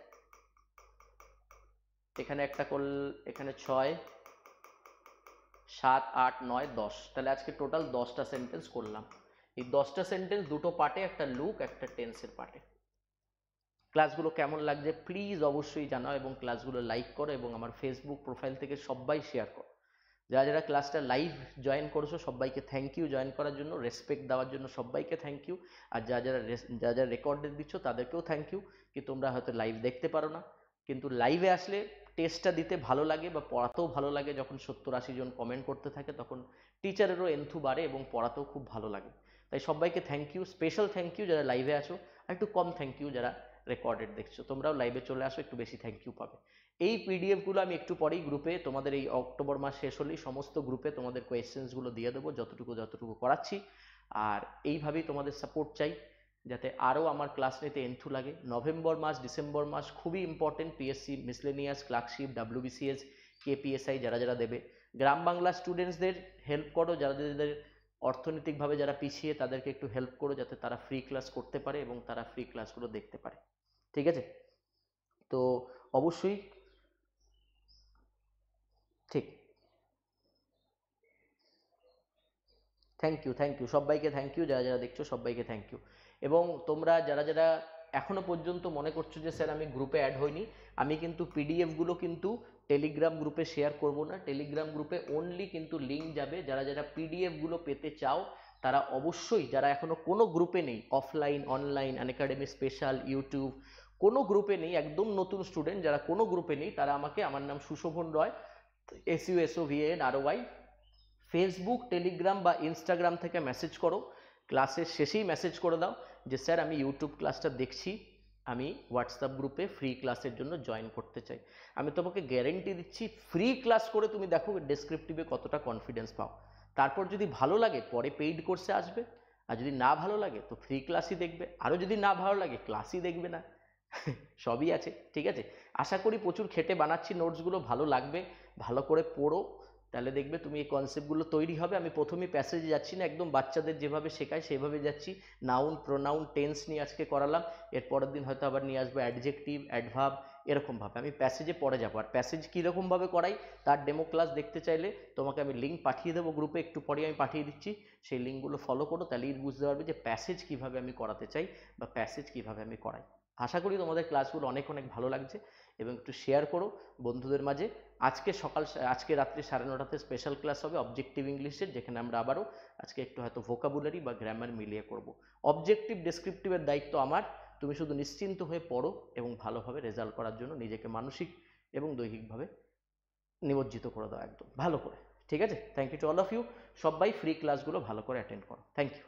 এখানে একটা করল এখানে ছয় সাত আট নয় দশ তাহলে আজকে টোটাল দশটা সেন্টেন্স করলাম এই দশটা সেন্টেন্স দুটো পার্টে একটা লুক একটা টেন্সের পার্টে ক্লাসগুলো কেমন লাগছে প্লিজ অবশ্যই জানাও এবং ক্লাসগুলো লাইক করো এবং আমার ফেসবুক প্রোফাইল থেকে সবাই শেয়ার করো যারা যারা ক্লাসটা লাইভ জয়েন করছো সবাইকে থ্যাংক ইউ জয়েন করার জন্য রেসপেক্ট দেওয়ার জন্য সবাইকে থ্যাংক ইউ আর যারা যারা যা যারা রেকর্ডে দিচ্ছ তাদেরকেও থ্যাংক ইউ কি তোমরা হয়তো লাইভ দেখতে পারো না কিন্তু লাইভে আসলে টেস্টটা দিতে ভালো লাগে বা পড়াতেও ভালো লাগে যখন সত্তর আশি জন কমেন্ট করতে থাকে তখন টিচারেরও এন্থু বাড়ে এবং পড়াতেও খুব ভালো লাগে তাই সবাইকে thank you special thank you যারা লাইভে আছো আর একটু কম থ্যাংক ইউ যারা রেকর্ডেড দেখছো তোমরাও লাইভে চলে আসো একটু বেশি থ্যাংক ইউ পাবে এই পিডিএফগুলো আমি একটু পরেই গ্রুপে তোমাদের এই অক্টোবর মাস শেষ হলেই সমস্ত গ্রুপে তোমাদের কোয়েশ্চেন্সগুলো দিয়ে দেবো যতটুকু যতটুকু করাচ্ছি আর এইভাবেই তোমাদের সাপোর্ট চাই যাতে আরও আমার ক্লাস নিতে এন্থু লাগে নভেম্বর মাস ডিসেম্বর মাস খুবই important PSC miscellaneous clerkship WBCS KPSI যারা যারা দেবে গ্রাম বাংলা স্টুডেন্টসদের হেল্প করো যারা যাদের অর্থনৈতিকভাবে যারা পিছিয়ে তাদেরকে একটু হেল্প করো যাতে তারা ফ্রি ক্লাস করতে পারে এবং তারা ফ্রি ক্লাসগুলো দেখতে পারে ঠিক আছে তো অবশ্যই ঠিক থ্যাংক ইউ থ্যাংক ইউ সবাইকে থ্যাংক ইউ যারা যারা দেখছো সবাইকে থ্যাংক ইউ এবং তোমরা যারা যারা এখনও পর্যন্ত মনে করছো যে স্যার আমি গ্রুপে অ্যাড হইনি আমি কিন্তু পিডিএফগুলো কিন্তু টেলিগ্রাম গ্রুপে শেয়ার করব না টেলিগ্রাম গ্রুপে অনলি কিন্তু লিঙ্ক যাবে যারা যারা পিডিএফগুলো পেতে চাও তারা অবশ্যই যারা এখনও কোনো গ্রুপে নেই offline online academy special YouTube কোনো গ্রুপে নেই একদম নতুন স্টুডেন্ট যারা কোনো গ্রুপে নেই তারা আমাকে আমার নাম Sushovan Roy S U V V N R O Y Facebook Telegram বা ইনস্টাগ্রাম থেকে মেসেজ করো ক্লাসের শেষেই মেসেজ করে দাও যে স্যার আমি ইউটিউব ক্লাসটা দেখছি আমি হোয়াটসঅ্যাপ গ্রুপে ফ্রি ক্লাসের জন্য জয়েন করতে চাই আমি তোমাকে গ্যারেন্টি দিচ্ছি ফ্রি ক্লাস করে তুমি দেখো ডেসক্রিপটিভে কতটা কনফিডেন্স পাও তারপর যদি ভালো লাগে পরে পেইড কোর্সে আসবে আর যদি না ভালো লাগে তো ফ্রি ক্লাসই দেখবে আরও যদি না ভালো লাগে ক্লাসই দেখবে না সবই আছে ঠিক আছে আশা করি প্রচুর খেটে বানাচ্ছি নোটসগুলো ভালো লাগবে ভালো করে পড়ো তাহলে দেখবে তুমি এই কনসেপ্টগুলো তৈরি হবে আমি প্রথমে প্যাসেজে যাচ্ছি না একদম বাচ্চাদের যেভাবে শেখায় সেভাবে যাচ্ছি নাউন প্রোনাউন টেন্স নিয়ে আজকে করালাম এর পরের দিন হয়তো আবার নিয়ে আসবো অ্যাডজেক্টিভ অ্যাডভাব এরকমভাবে আমি প্যাসেজে পরে যাবো আর প্যাসেজ কীরকমভাবে করাই তার ডেমো ক্লাস দেখতে চাইলে তোমাকে আমি লিঙ্ক পাঠিয়ে দেবো গ্রুপে একটু পরে আমি পাঠিয়ে দিচ্ছি সেই লিঙ্কগুলো ফলো করো তাহলেই বুঝতে পারবে যে প্যাসেজ কীভাবে আমি করাতে চাই বা প্যাসেজ কীভাবে আমি করাই আশা করি তোমাদের ক্লাসগুলো অনেক অনেক ভালো লাগছে এবং একটু শেয়ার করো বন্ধুদের মাঝে আজকে সকাল আজকে রাত্রি সাড়ে নটাতে স্পেশাল ক্লাস হবে অবজেক্টিভ ইংলিশের যেখানে আমরা আবারও আজকে একটু হয়তো ভোকাবুলারি বা গ্রামার মিলিয়ে করব অবজেক্টিভ ডেসক্রিপটিভের দায়িত্ব আমার তুমি শুধু নিশ্চিন্ত হয়ে পড়ো এবং ভালোভাবে রেজাল্ট করার জন্য নিজেকে মানসিক এবং দৈহিকভাবে নিমজ্জিত করে দাও একদম ভালো করে ঠিক আছে thank you to all of you সবাই ফ্রি ক্লাসগুলো ভালো করে অ্যাটেন্ড করো থ্যাংক ইউ